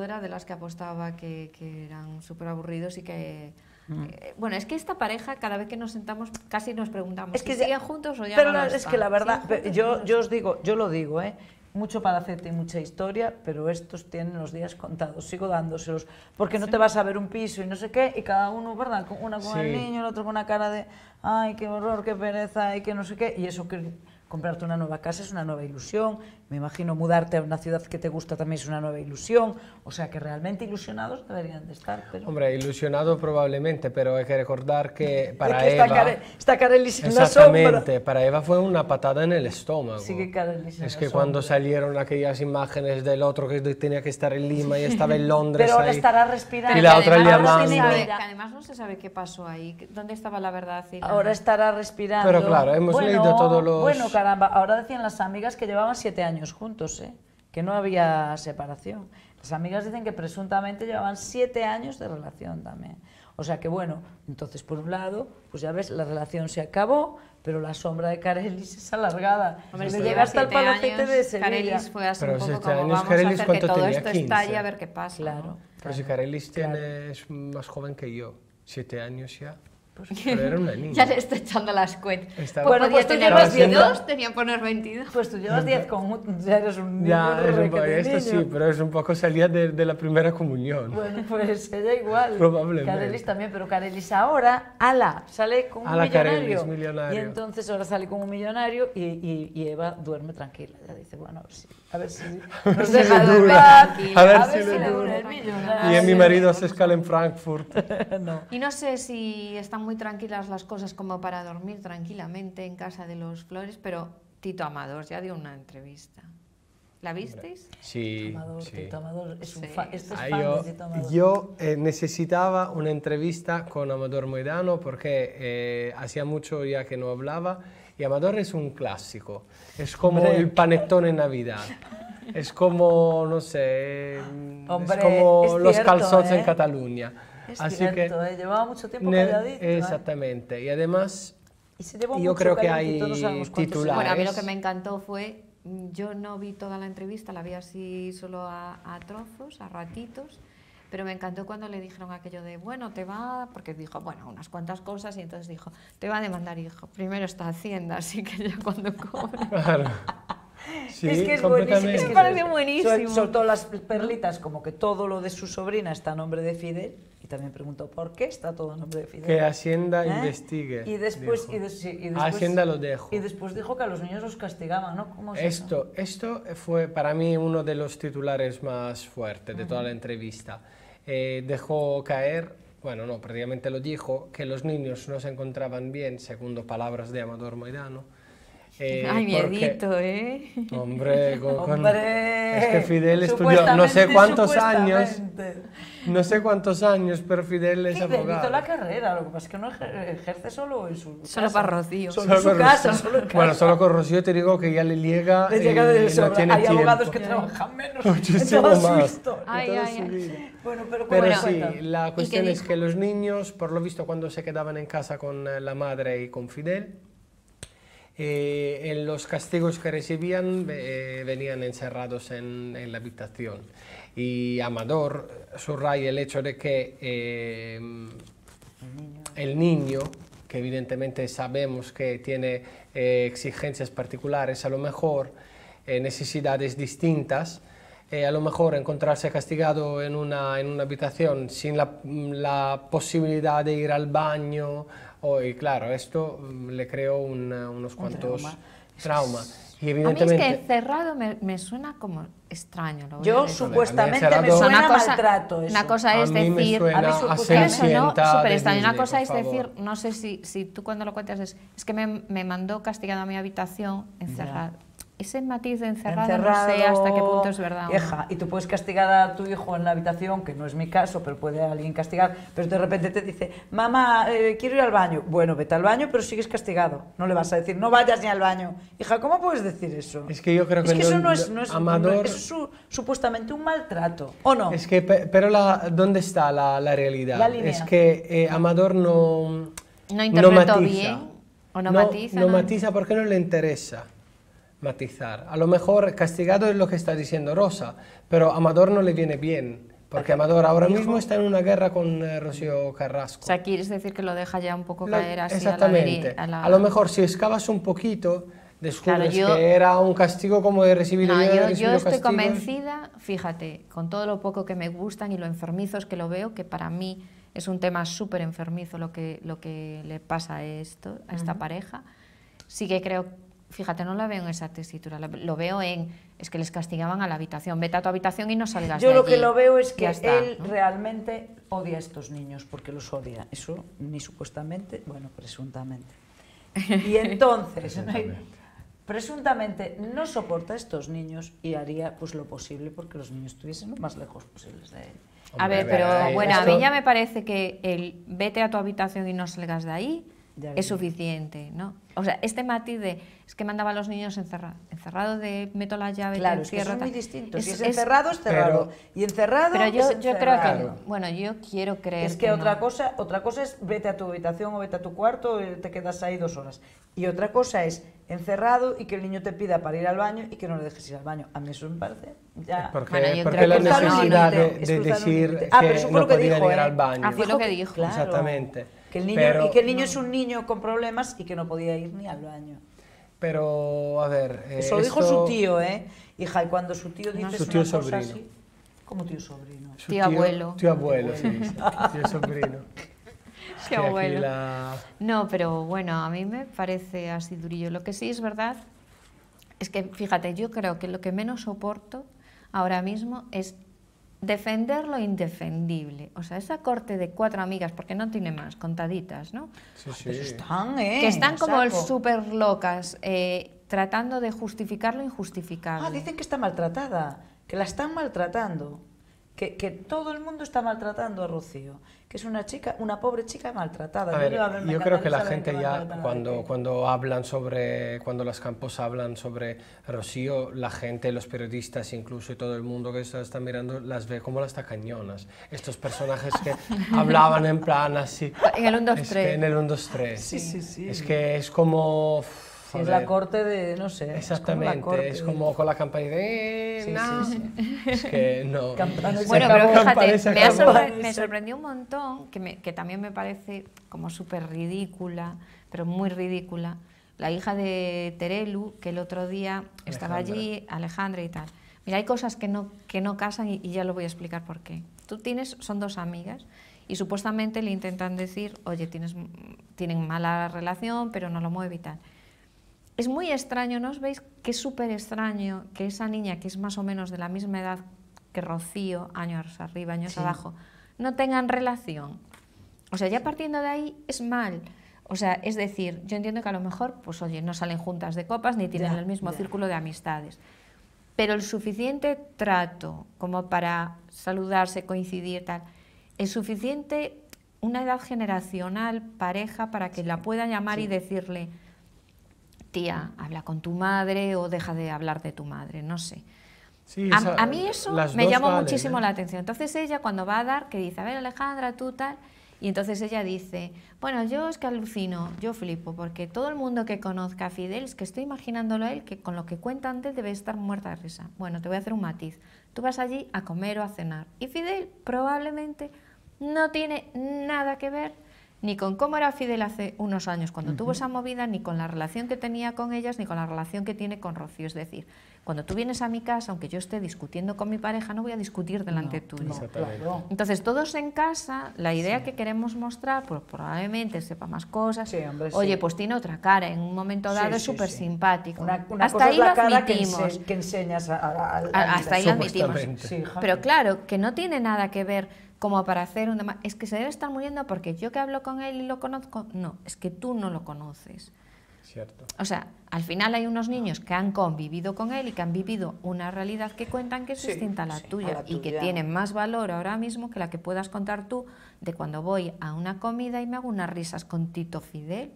era de las que apostaba que, eran súper aburridos y que... Eh, bueno, es que esta pareja, cada vez que nos sentamos, casi nos preguntamos, es que ¿siguen juntos o ya no? Pero es que la verdad, yo, yo os digo, yo lo digo, ¿eh? mucho palacete y mucha historia, pero estos tienen los días contados, sigo dándoselos, porque no te vas a ver un piso y no sé qué, y cada uno, ¿verdad? Una con el niño, el otro con una cara de, ay, qué horror, qué pereza, y que no sé qué, y eso que comprarte una nueva casa es una nueva ilusión, me imagino mudarte a una ciudad que te gusta también es una nueva ilusión. O sea que realmente ilusionados deberían de estar. Hombre, ilusionados probablemente, pero hay que recordar que para Eva... Está, Care, está Exactamente, para Eva fue una patada en el estómago. Sí, que Es que cuando salieron aquellas imágenes del otro que tenía que estar en Lima y estaba en *laughs* Londres Pero ahora estará respirando. Y la otra llamando. además no se sabe qué pasó ahí, dónde estaba la verdad. Ahora estará respirando. Pero claro, hemos leído todos los... Bueno, caramba, ahora decían las amigas que llevaban siete años juntos, ¿eh? que no había separación. Las amigas dicen que presuntamente llevaban siete años de relación también. O sea que bueno, entonces por un lado, pues ya ves, la relación se acabó, pero la sombra de Carelis es alargada. Hombre, lleva llega hasta el palacete de Sevilla. Carelis fue así pero un poco este como años, vamos Carelis, a hacer que todo tenía? esto 15. estalle a ver qué pasa. Claro. Pero si Carelis tiene, es más joven que yo, siete años ya pero era una niña. *laughs* ya le está echando las cuentas. Bueno, pues, tú tenía 22, tenía poner 22. Pues tú llevas 10 con... Ya eres un Ya, es un poco, esto sí, pero es un poco salía de, la primera comunión. Bueno, pues ella igual. Probablemente. Carelis también, pero Carelis ahora, ala, sale con un millonario. Carelis, millonario. Y entonces ahora sale con un millonario y, y, Eva duerme tranquila. Ya dice, bueno, ver Si a ver si *laughs* nos dura. a, ver si, le dura. Y en mi marido se escala en Frankfurt. *laughs* no. Y no sé si están muy tranquilas las cosas como para dormir tranquilamente en casa de los Flores, pero Tito Amador ya dio una entrevista. ¿La visteis? Sí. Amador, Tito Amador es un este ah, yo, de Tito Amador. Yo eh, necesitaba una entrevista con Amador Moedano porque eh, hacía mucho ya que no hablaba Amador es un clásico. Es como el panetón en Navidad. Es como, no sé, mm, es como los calzots calzones en ¿eh? Cataluña. Así que ¿eh? llevaba mucho tiempo calladito. ¿eh? Exactamente. Y además, yo creo que hay titulares. Bueno, a mí lo que me encantó fue, mm, yo no vi toda la entrevista, la vi así solo a, a trozos, a ratitos pero me encantó cuando le dijeron aquello de, bueno, te va, porque dijo, bueno, unas cuantas cosas y entonces dijo, te va a demandar hijo. Primero está Hacienda, *laughs* así que yo cuando Sí, es que es buenísimo. Es que buenísimo. Soltó las perlitas como que todo lo de su sobrina está a nombre de Fidel y también preguntó por qué está todo a nombre de Fidel. Que Hacienda ¿Eh? investigue. Y después, Hacienda lo dejo Y después dijo que a los niños los castigaban, ¿no? esto, esto fue para mí uno de los titulares más fuertes de toda la entrevista. Eh, dejó caer bueno, no, prácticamente lo dijo, que los niños no se encontraban bien, según palabras de Amador Maidano eh, ay, miedito, ¿eh? Hombre, hombre, es que Fidel estudió no sé cuántos años, no sé cuántos años, pero Fidel es Fidel abogado. Hizo la carrera, lo que pasa es que no ejerce solo en su Solo casa. para Rocío. Solo en su casa, solo en Bueno, solo con Rocío te digo que ya le llega, le llega no tiene Hay abogados que trabajan menos Muchísimo más. Ay, ay, bueno, pero, pero sí, la cuestión es que los niños, por lo visto, cuando se quedaban en casa con eh, la madre y con Fidel, eh, en los castigos que recibían eh, venían encerrados en, la habitación. Y Amador subraya el hecho de que eh, el niño, que evidentemente sabemos que tiene exigencias particulares, a lo mejor necesidades distintas, a lo mejor encontrarse castigado en una, en una habitación sin la posibilidad de ir al baño, hoy, claro, esto mm, le creó unos cuantos traumas. Trauma. Y evidentemente... A es que encerrado me, suena como extraño. yo supuestamente me, suena a maltrato Una cosa es a mí decir... Me suena a ser supuestamente ¿no? Super Una cosa es decir, no sé si, si tú cuando lo cuentas es, es que me, me mandó castigado a mi habitación encerrado. Ese matiz de encerrado, no hasta qué punto es verdad. Hija, y tú puedes castigar a tu hijo en la habitación, que no es mi caso, pero puede alguien castigar, pero de repente te dice, mamá, eh, quiero ir al baño. Bueno, vete al baño, pero sigues castigado. No le vas a decir, no vayas ni al baño. Hija, ¿cómo puedes decir eso? Es que yo creo que, eso no es, no es, amador... es supuestamente un maltrato, ¿o no? Es que, pero la, ¿dónde está la, realidad? Es que eh, Amador no... No interpretó bien. ¿O no matiza? No, matiza porque no le interesa matizar. A lo mejor castigado es lo que está diciendo Rosa, pero Amador no le viene bien, porque Amador ahora mismo está en una guerra con eh, Rocío Carrasco. O sea, quieres decir que lo deja ya un poco caer así A, la, a, a, lo mejor si excavas un poquito, descubres que era un castigo como de recibir... No, yo, estoy convencida, fíjate, con todo lo poco que me gustan y lo enfermizos que lo veo, que para mí es un tema súper enfermizo lo que, lo que le pasa a, esto, a esta pareja, sí que creo fíjate, no la veo en esa tesitura, lo veo en, es que les castigaban a la habitación, vete a tu habitación y no salgas de Yo lo que lo veo es que él realmente odia a estos niños, porque los odia, eso ni supuestamente, bueno, presuntamente. Y entonces, *laughs* presuntamente. no soporta a estos niños y haría pues lo posible porque los niños estuviesen lo más lejos posibles de él. a ver, pero bueno, a mí ya me parece que el vete a tu habitación y no salgas de ahí es suficiente, ¿no? O sea, este matiz de es que mandaba a los niños encerrado encerrado de meto la llave, claro, es muy distinto. si es, encerrado, es cerrado. y encerrado, pero yo, creo que, bueno, yo quiero creer. Es que, otra cosa, otra cosa es vete a tu habitación o vete a tu cuarto, y eh, te quedas ahí dos horas. Y otra cosa es encerrado y que el niño te pida para ir al baño y que no le dejes ir al baño. A mí eso me parece ya. Porque, la necesidad de, decir ah, que que no podía dijo, ir ¿eh? al baño. Ah, lo que dijo. Exactamente. Que el niño, y que el niño es un niño con problemas y que no podía ir ni al baño. Pero, a ver... Eh, Eso lo dijo su tío, ¿eh? Hija, y cuando su tío dice no, su tío una sobrino. Cosa así, como tío sobrino. tío, abuelo. Tío abuelo, sí. *laughs* tío sobrino. *laughs* Tío abuelo. No, pero bueno, a mí me parece así durillo. Lo que sí es verdad es que, fíjate, yo creo que lo que menos soporto ahora mismo es defender lo indefendible. O sea, esa corte de cuatro amigas, porque no tiene más, contaditas, ¿no? Sí, sí. Pues están, ¿eh? Que están como súper locas, eh, tratando de justificar lo injustificable. Ah, dicen que está maltratada, que la están maltratando. Que, todo el mundo está maltratando a Rocío, que es una chica, una pobre chica maltratada. A yo, creo que la gente ya cuando, cuando hablan sobre, cuando las campos hablan sobre Rocío, la gente, los periodistas incluso y todo el mundo que está, está mirando las ve como las tacañonas. Estos personajes que *laughs* hablaban en plan así. En el 1, 2, 3. En el 1, 2, 3. Sí, sí, sí. Es que es como es la corte de, no sé. Exactamente, es como, la con la de. Sí, sí, es que no. *laughs* bueno, pero fíjate, me, sorprendió un montón, que, que también me parece como súper ridícula, pero muy ridícula, la hija de Terelu, que el otro día estaba allí, Alejandra y tal. Mira, hay cosas que no, que no casan y, ya lo voy a explicar por qué. Tú tienes, son dos amigas y supuestamente le intentan decir, oye, tienes, tienen mala relación, pero no lo mueve y tal es muy extraño, ¿no os veis? Que es súper extraño que esa niña, que es más o menos de la misma edad que Rocío, años arriba, años abajo, no tengan relación. O sea, ya partiendo de ahí es mal. O sea, es decir, yo entiendo que a lo mejor, pues oye, no salen juntas de copas ni tienen el mismo círculo de amistades. Pero el suficiente trato como para saludarse, coincidir, tal, es suficiente una edad generacional, pareja, para que la pueda llamar y decirle, tía, habla con tu madre o deja de hablar de tu madre, no sé. a, mí eso eh, me llamó muchísimo ¿eh? la atención. Entonces ella cuando va a dar, que dice, a ver Alejandra, tú tal, y entonces ella dice, bueno, yo es que alucino, yo flipo, porque todo el mundo que conozca a Fidel, es que estoy imaginándolo a él, que con lo que cuenta antes debe estar muerta de risa. Bueno, te voy a hacer un matiz. Tú vas allí a comer o a cenar. Y Fidel probablemente no tiene nada que ver ni con cómo era Fidel hace unos años cuando tuvo esa movida, ni con la relación que tenía con ellas, ni con la relación que tiene con Rocío. Es decir, cuando tú vienes a mi casa, aunque yo esté discutiendo con mi pareja, no voy a discutir delante tuyo. Entonces, todos en casa, la idea que queremos mostrar, pues probablemente sepa más cosas. Oye, pues tiene otra cara, en un momento dado es súper simpático. Una, hasta cosa ahí la cara Que, enseñas a, hasta ahí lo admitimos. Pero claro, que no tiene nada que ver como para hacer un Es que se debe estar muriendo porque yo que hablo con él y lo conozco. No, es que tú no lo conoces. Cierto. O sea, al final hay unos niños que han convivido con él y que han vivido una realidad que cuentan que es distinta a la, tuya, y que tiene más valor ahora mismo que la que puedas contar tú de cuando voy a una comida y me hago unas risas con Tito Fidel.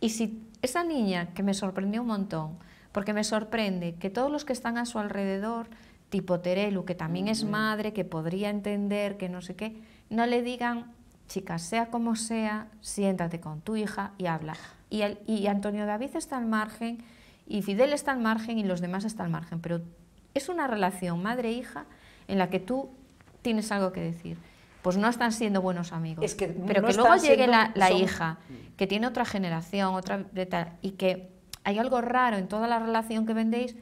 Y si esa niña que me sorprendió un montón, porque me sorprende que todos los que están a su alrededor tipo Terelu, que también es madre, que podría entender, que no sé qué, no le digan, chicas, sea como sea, siéntate con tu hija y habla. Y, el, y Antonio David está al margen, y Fidel está al margen, y los demás están al margen, pero es una relación madre-hija en la que tú tienes algo que decir pues no están siendo buenos amigos. pero que luego llegue la, hija, que tiene otra generación, otra y que hay algo raro en toda la relación que vendéis,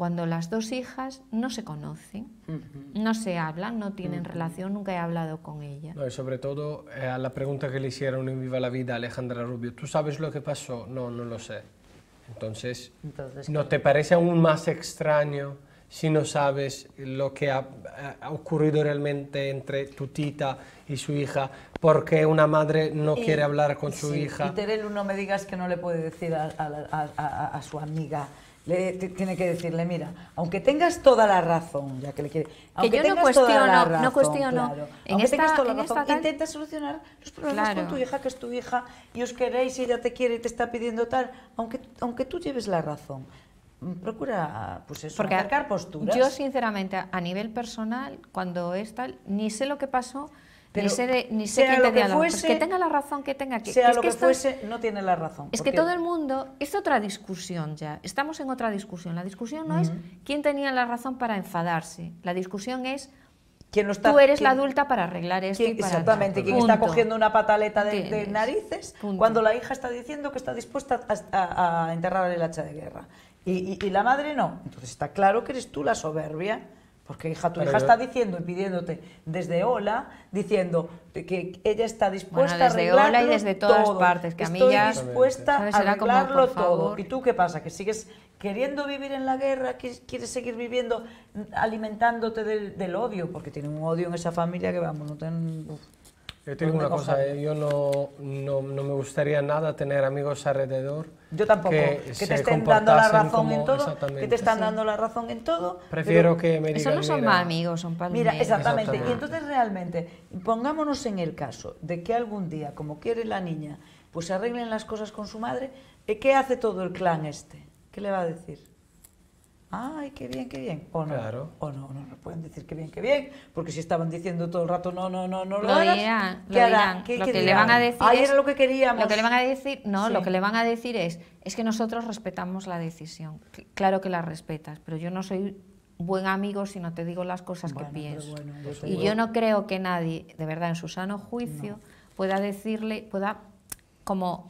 cuando las dos hijas no se conocen, no se hablan, no tienen relación, nunca he hablado con ella. sobre todo eh, a la pregunta que le hicieron en Viva la Vida a Alejandra Rubio, ¿tú sabes lo que pasó? No, no lo sé. Entonces, ¿no te parece aún más extraño si no sabes lo que ha, ocurrido realmente entre tu tita y su hija, porque una madre no eh, quiere hablar con su hija. Y Terelu, no me digas que no le puede decir a, a su amiga tiene que decirle, mira, aunque tengas toda la razón, ya que le quiere, aunque yo no cuestiono, toda la razón, no cuestiono, en este esta, intenta solucionar los problemas con tu hija, que es tu hija y os queréis y ella te quiere y te está pidiendo tal, aunque aunque tú lleves la razón. Mm, procura, pues eso, posturas. Yo, sinceramente, a nivel personal, cuando es tal, ni sé lo que pasó, pero ni quién que pues tenga la razón que tenga que. Sea lo que, fuese, no tiene la razón. Es que todo el mundo. Es otra discusión ya. Estamos en otra discusión. La discusión no es quién tenía la razón para enfadarse. La discusión es. ¿Quién está, tú eres la adulta para arreglar esto. exactamente. Quien está cogiendo una pataleta de, narices cuando la hija está diciendo que está dispuesta a, enterrar el hacha de guerra. Y, y la madre no. Entonces está claro que eres tú la soberbia porque hija, tu hija está diciendo y pidiéndote desde hola, diciendo que ella está dispuesta bueno, a arreglarlo hola y desde todas partes, que dispuesta a arreglarlo todo. ¿Y tú qué pasa? ¿Que sigues queriendo vivir en la guerra? ¿Quieres seguir viviendo alimentándote del, odio? Porque tiene un odio en esa familia que vamos, no ten... Yo te una cosa, eh, yo no, me gustaría nada tener amigos alrededor. Yo tampoco, que, te estén dando la razón en todo, que te están dando la razón en todo. Prefiero que me digan. Eso no son más amigos, son padres. Mira, exactamente. exactamente. Y entonces realmente, pongámonos en el caso de que algún día, como quiere la niña, pues se arreglen las cosas con su madre, eh, ¿qué hace todo el clan este? ¿Qué le va a decir? ay, qué bien, qué bien. O no, claro. o no, no, no pueden decir qué bien, qué bien, porque si estaban diciendo todo el rato no, no, no, no lo, lo lo harán? lo que le van a decir ay, era lo que queríamos. Lo que le van a decir, no, lo que le van a decir es, es que nosotros respetamos la decisión. Claro que la respetas, pero yo no soy buen amigo si no te digo las cosas que pienso. y yo no creo que nadie, de verdad, en su sano juicio, pueda decirle, pueda como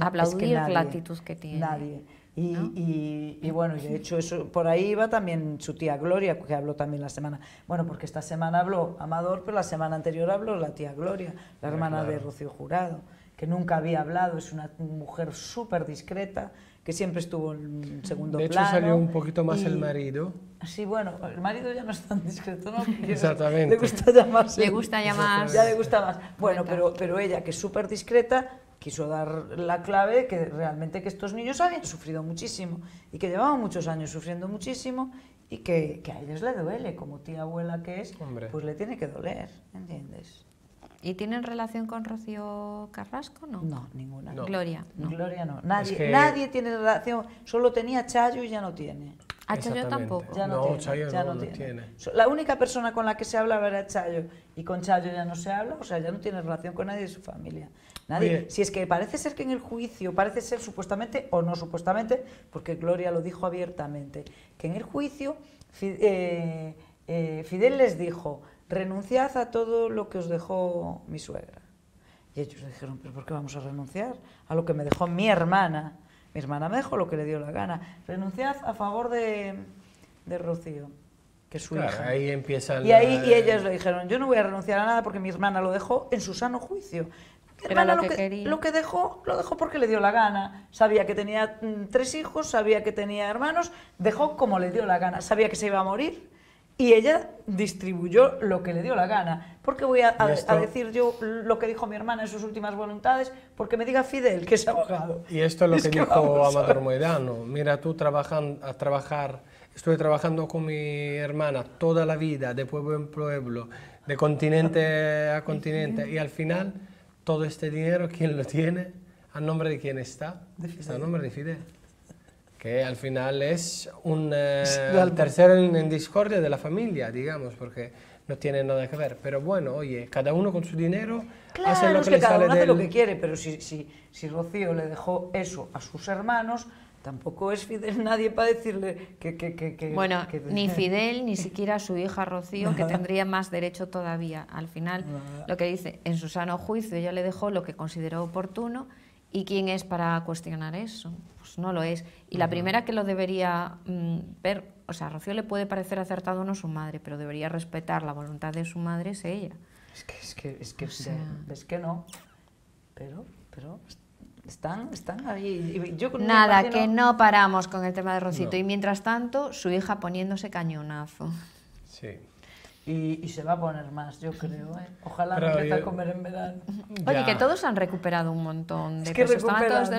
aplaudir la actitud que tiene. Nadie. Y, bueno, y de hecho eso, por ahí iba también su tía Gloria, que habló también la semana. Bueno, porque esta semana habló Amador, pero la semana anterior habló la tía Gloria, la hermana de Rocío Jurado, que nunca había hablado, es una mujer súper discreta que siempre estuvo en segundo plano. De hecho salió un poquito más el marido. Sí, bueno, el marido ya no es tan discreto, ¿no? *laughs* Exactamente. *laughs* Le gusta llamarse. Le gusta llamar. Ya le gusta más. Bueno, pero, pero ella, que es súper discreta, quiso dar la clave de que realmente que estos niños habían sufrido muchísimo y que llevaban muchos años sufriendo muchísimo y que, que a ellos le duele, como tía abuela que es, pues le tiene que doler, ¿entiendes? ¿Y tienen relación con Rocío Carrasco? No, no ninguna. Gloria, no. Gloria no. Nadie, tiene relación. Solo tenía Chayo y ya no tiene. A Chayo tampoco. Ya no, tiene, Chayo ya no, tiene. La única persona con la que se hablaba era Chayo y con Chayo ya no se habla, o sea, ya no tiene relación con nadie de su familia. Nadie. Si es que parece ser que en el juicio, parece ser supuestamente o no supuestamente, porque Gloria lo dijo abiertamente, que en el juicio eh, eh, Fidel les dijo, renunciad a todo lo que os dejó mi suegra. Y ellos dijeron, pero ¿por qué vamos a renunciar a lo que me dejó mi hermana? Mi hermana me dejó lo que le dio la gana. Renunciad a favor de, Rocío, que es su hija. Ahí empieza y, ahí, y ellos le dijeron, yo no voy a renunciar a nada porque mi hermana lo dejó en su sano juicio. lo, que, dejó, lo dejó porque le dio la gana. Sabía que tenía mm, tres hijos, sabía que tenía hermanos, dejó como le dio la gana. Sabía que se iba a morir y ella distribuyó lo que le dio la gana. Porque voy a, decir yo lo que dijo mi hermana en sus últimas voluntades, porque me diga Fidel que es abogado. Y esto es lo que, dijo Amador Moedano. Mira, tú trabajando, a trabajar, estuve trabajando con mi hermana toda la vida, de pueblo en pueblo, de continente a continente, y al final todo este dinero, ¿quién lo tiene? ¿A nombre de quién está? está a nombre de Fidel que al final es un el eh, tercero en, discordia de la familia, digamos, porque no tiene nada que ver. Pero bueno, oye, cada uno con su dinero hace lo que, cada uno hace lo que quiere, pero si, si, Rocío le dejó eso a sus hermanos, tampoco es Fidel *laughs* nadie para decirle que... bueno, ni Fidel, ni siquiera su hija Rocío, que *laughs* tendría más derecho todavía. Al final, ah. lo que dice, en su sano juicio ella le dejó lo que consideró oportuno y quién es para cuestionar eso no lo es. Y la primera que lo debería mm, ver, o sea, a Rocío le puede parecer acertado o no su madre, pero debería respetar la voluntad de su madre, es ella. Es que, es que, es que, o ¿eh? es que no. Pero, están, están ahí. Nada, que no paramos con el tema de Rocito. Y mientras tanto, su hija poniéndose cañonazo. Sí. Y, se va a poner más, yo creo. ¿eh? Ojalá Pero a comer en verano. Oye, que todos han recuperado un montón de Estaban todos,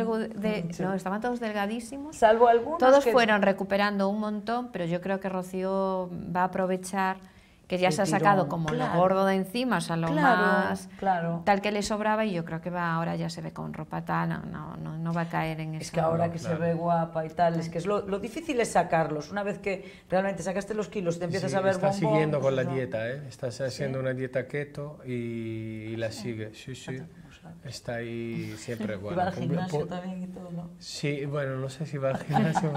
no, estaban todos delgadísimos. Salvo algunos. Todos fueron recuperando un montón, pero yo creo que Rocío va a aprovechar que ya se ha sacado como lo gordo de encima, o sea, lo claro, más tal que le sobraba y yo creo que va ahora ya se ve con ropa tal, no, no, va a caer en eso. Es que ahora que se ve guapa y tal, es que es lo, difícil es sacarlos, una vez que realmente sacaste los kilos, te empiezas a ver Estás siguiendo con la pues dieta, ¿eh? estás haciendo una dieta keto y, la sigue, sí, sí. Está ahí siempre bueno. *laughs* Y va al pues gimnasio todo, Sí, bueno, no sé si va al gimnasio. *laughs*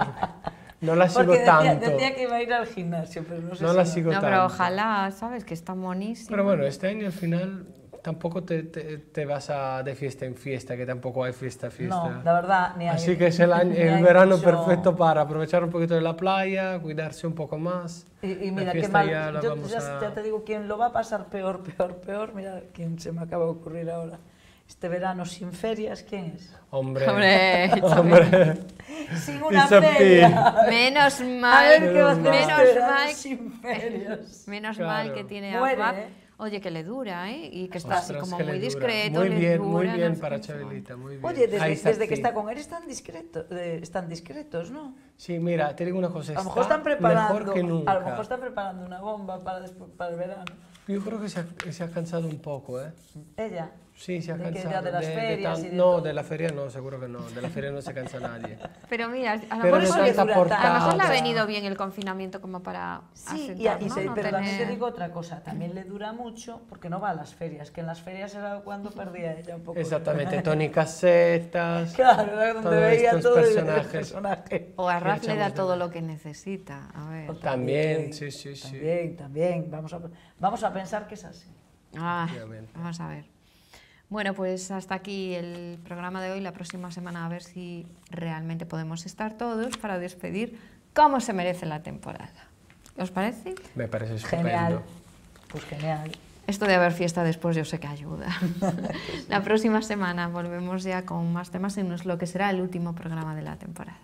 No la sigo decía, tanto. Decía que iba a ir al gimnasio, pero no la sigo pero ojalá, ¿sabes? Que está monísimo. Pero bueno, este año al final tampoco te, te, vas a de fiesta en fiesta, que tampoco hay fiesta fiesta. No, la verdad, ni Así que es el, *laughs* verano perfecto para aprovechar un poquito de la playa, cuidarse un poco más. Y, mira, qué mal. Ya yo ya, te digo, quién lo va a pasar peor, peor, peor, mira, quién se me acaba de ocurrir ahora este verano sin ferias, ¿quién es? Hombre. Hombre. *laughs* *laughs* sin una feria. Menos mal. A ver qué va a menos este mal sin ferias. *laughs* Menos mal que tiene agua. ¿eh? Oye, que le dura, ¿eh? Y que está así como muy discreto. Muy bien, muy bien para Chabelita, muy bien. Oye, desde, que está con él están, discreto, eh, están discretos, ¿no? Sí, mira, te digo una cosa. A lo mejor están preparando, A lo mejor están preparando una bomba para, después, el verano. Yo creo que se ha, se ha cansado un poco, ¿eh? Ella. Sí, se ha de cansado. de las ferias. no, de la feria no, seguro que no. De la feria no se cansa nadie. *laughs* Pero mira, a lo mejor le ha venido bien el confinamiento como para. Sí, pero también te digo otra cosa. También le dura mucho porque no va a las ferias, que en las ferias era cuando perdía ella un poco. Exactamente, Tony Casetas. *laughs* claro, donde veía todos todo personajes. O a Raf le da todo lo que necesita. A ver. también, sí, sí, sí. También, también. Vamos a, vamos a pensar que es así. Ah, vamos a ver. Bueno, pues hasta aquí el programa de hoy. La próxima semana a ver si realmente podemos estar todos para despedir cómo se merece la temporada. ¿Os parece? Me parece estupendo. Pues genial. Esto de haber fiesta después yo sé que ayuda. *laughs* la próxima semana volvemos ya con más temas en lo que será el último programa de la temporada.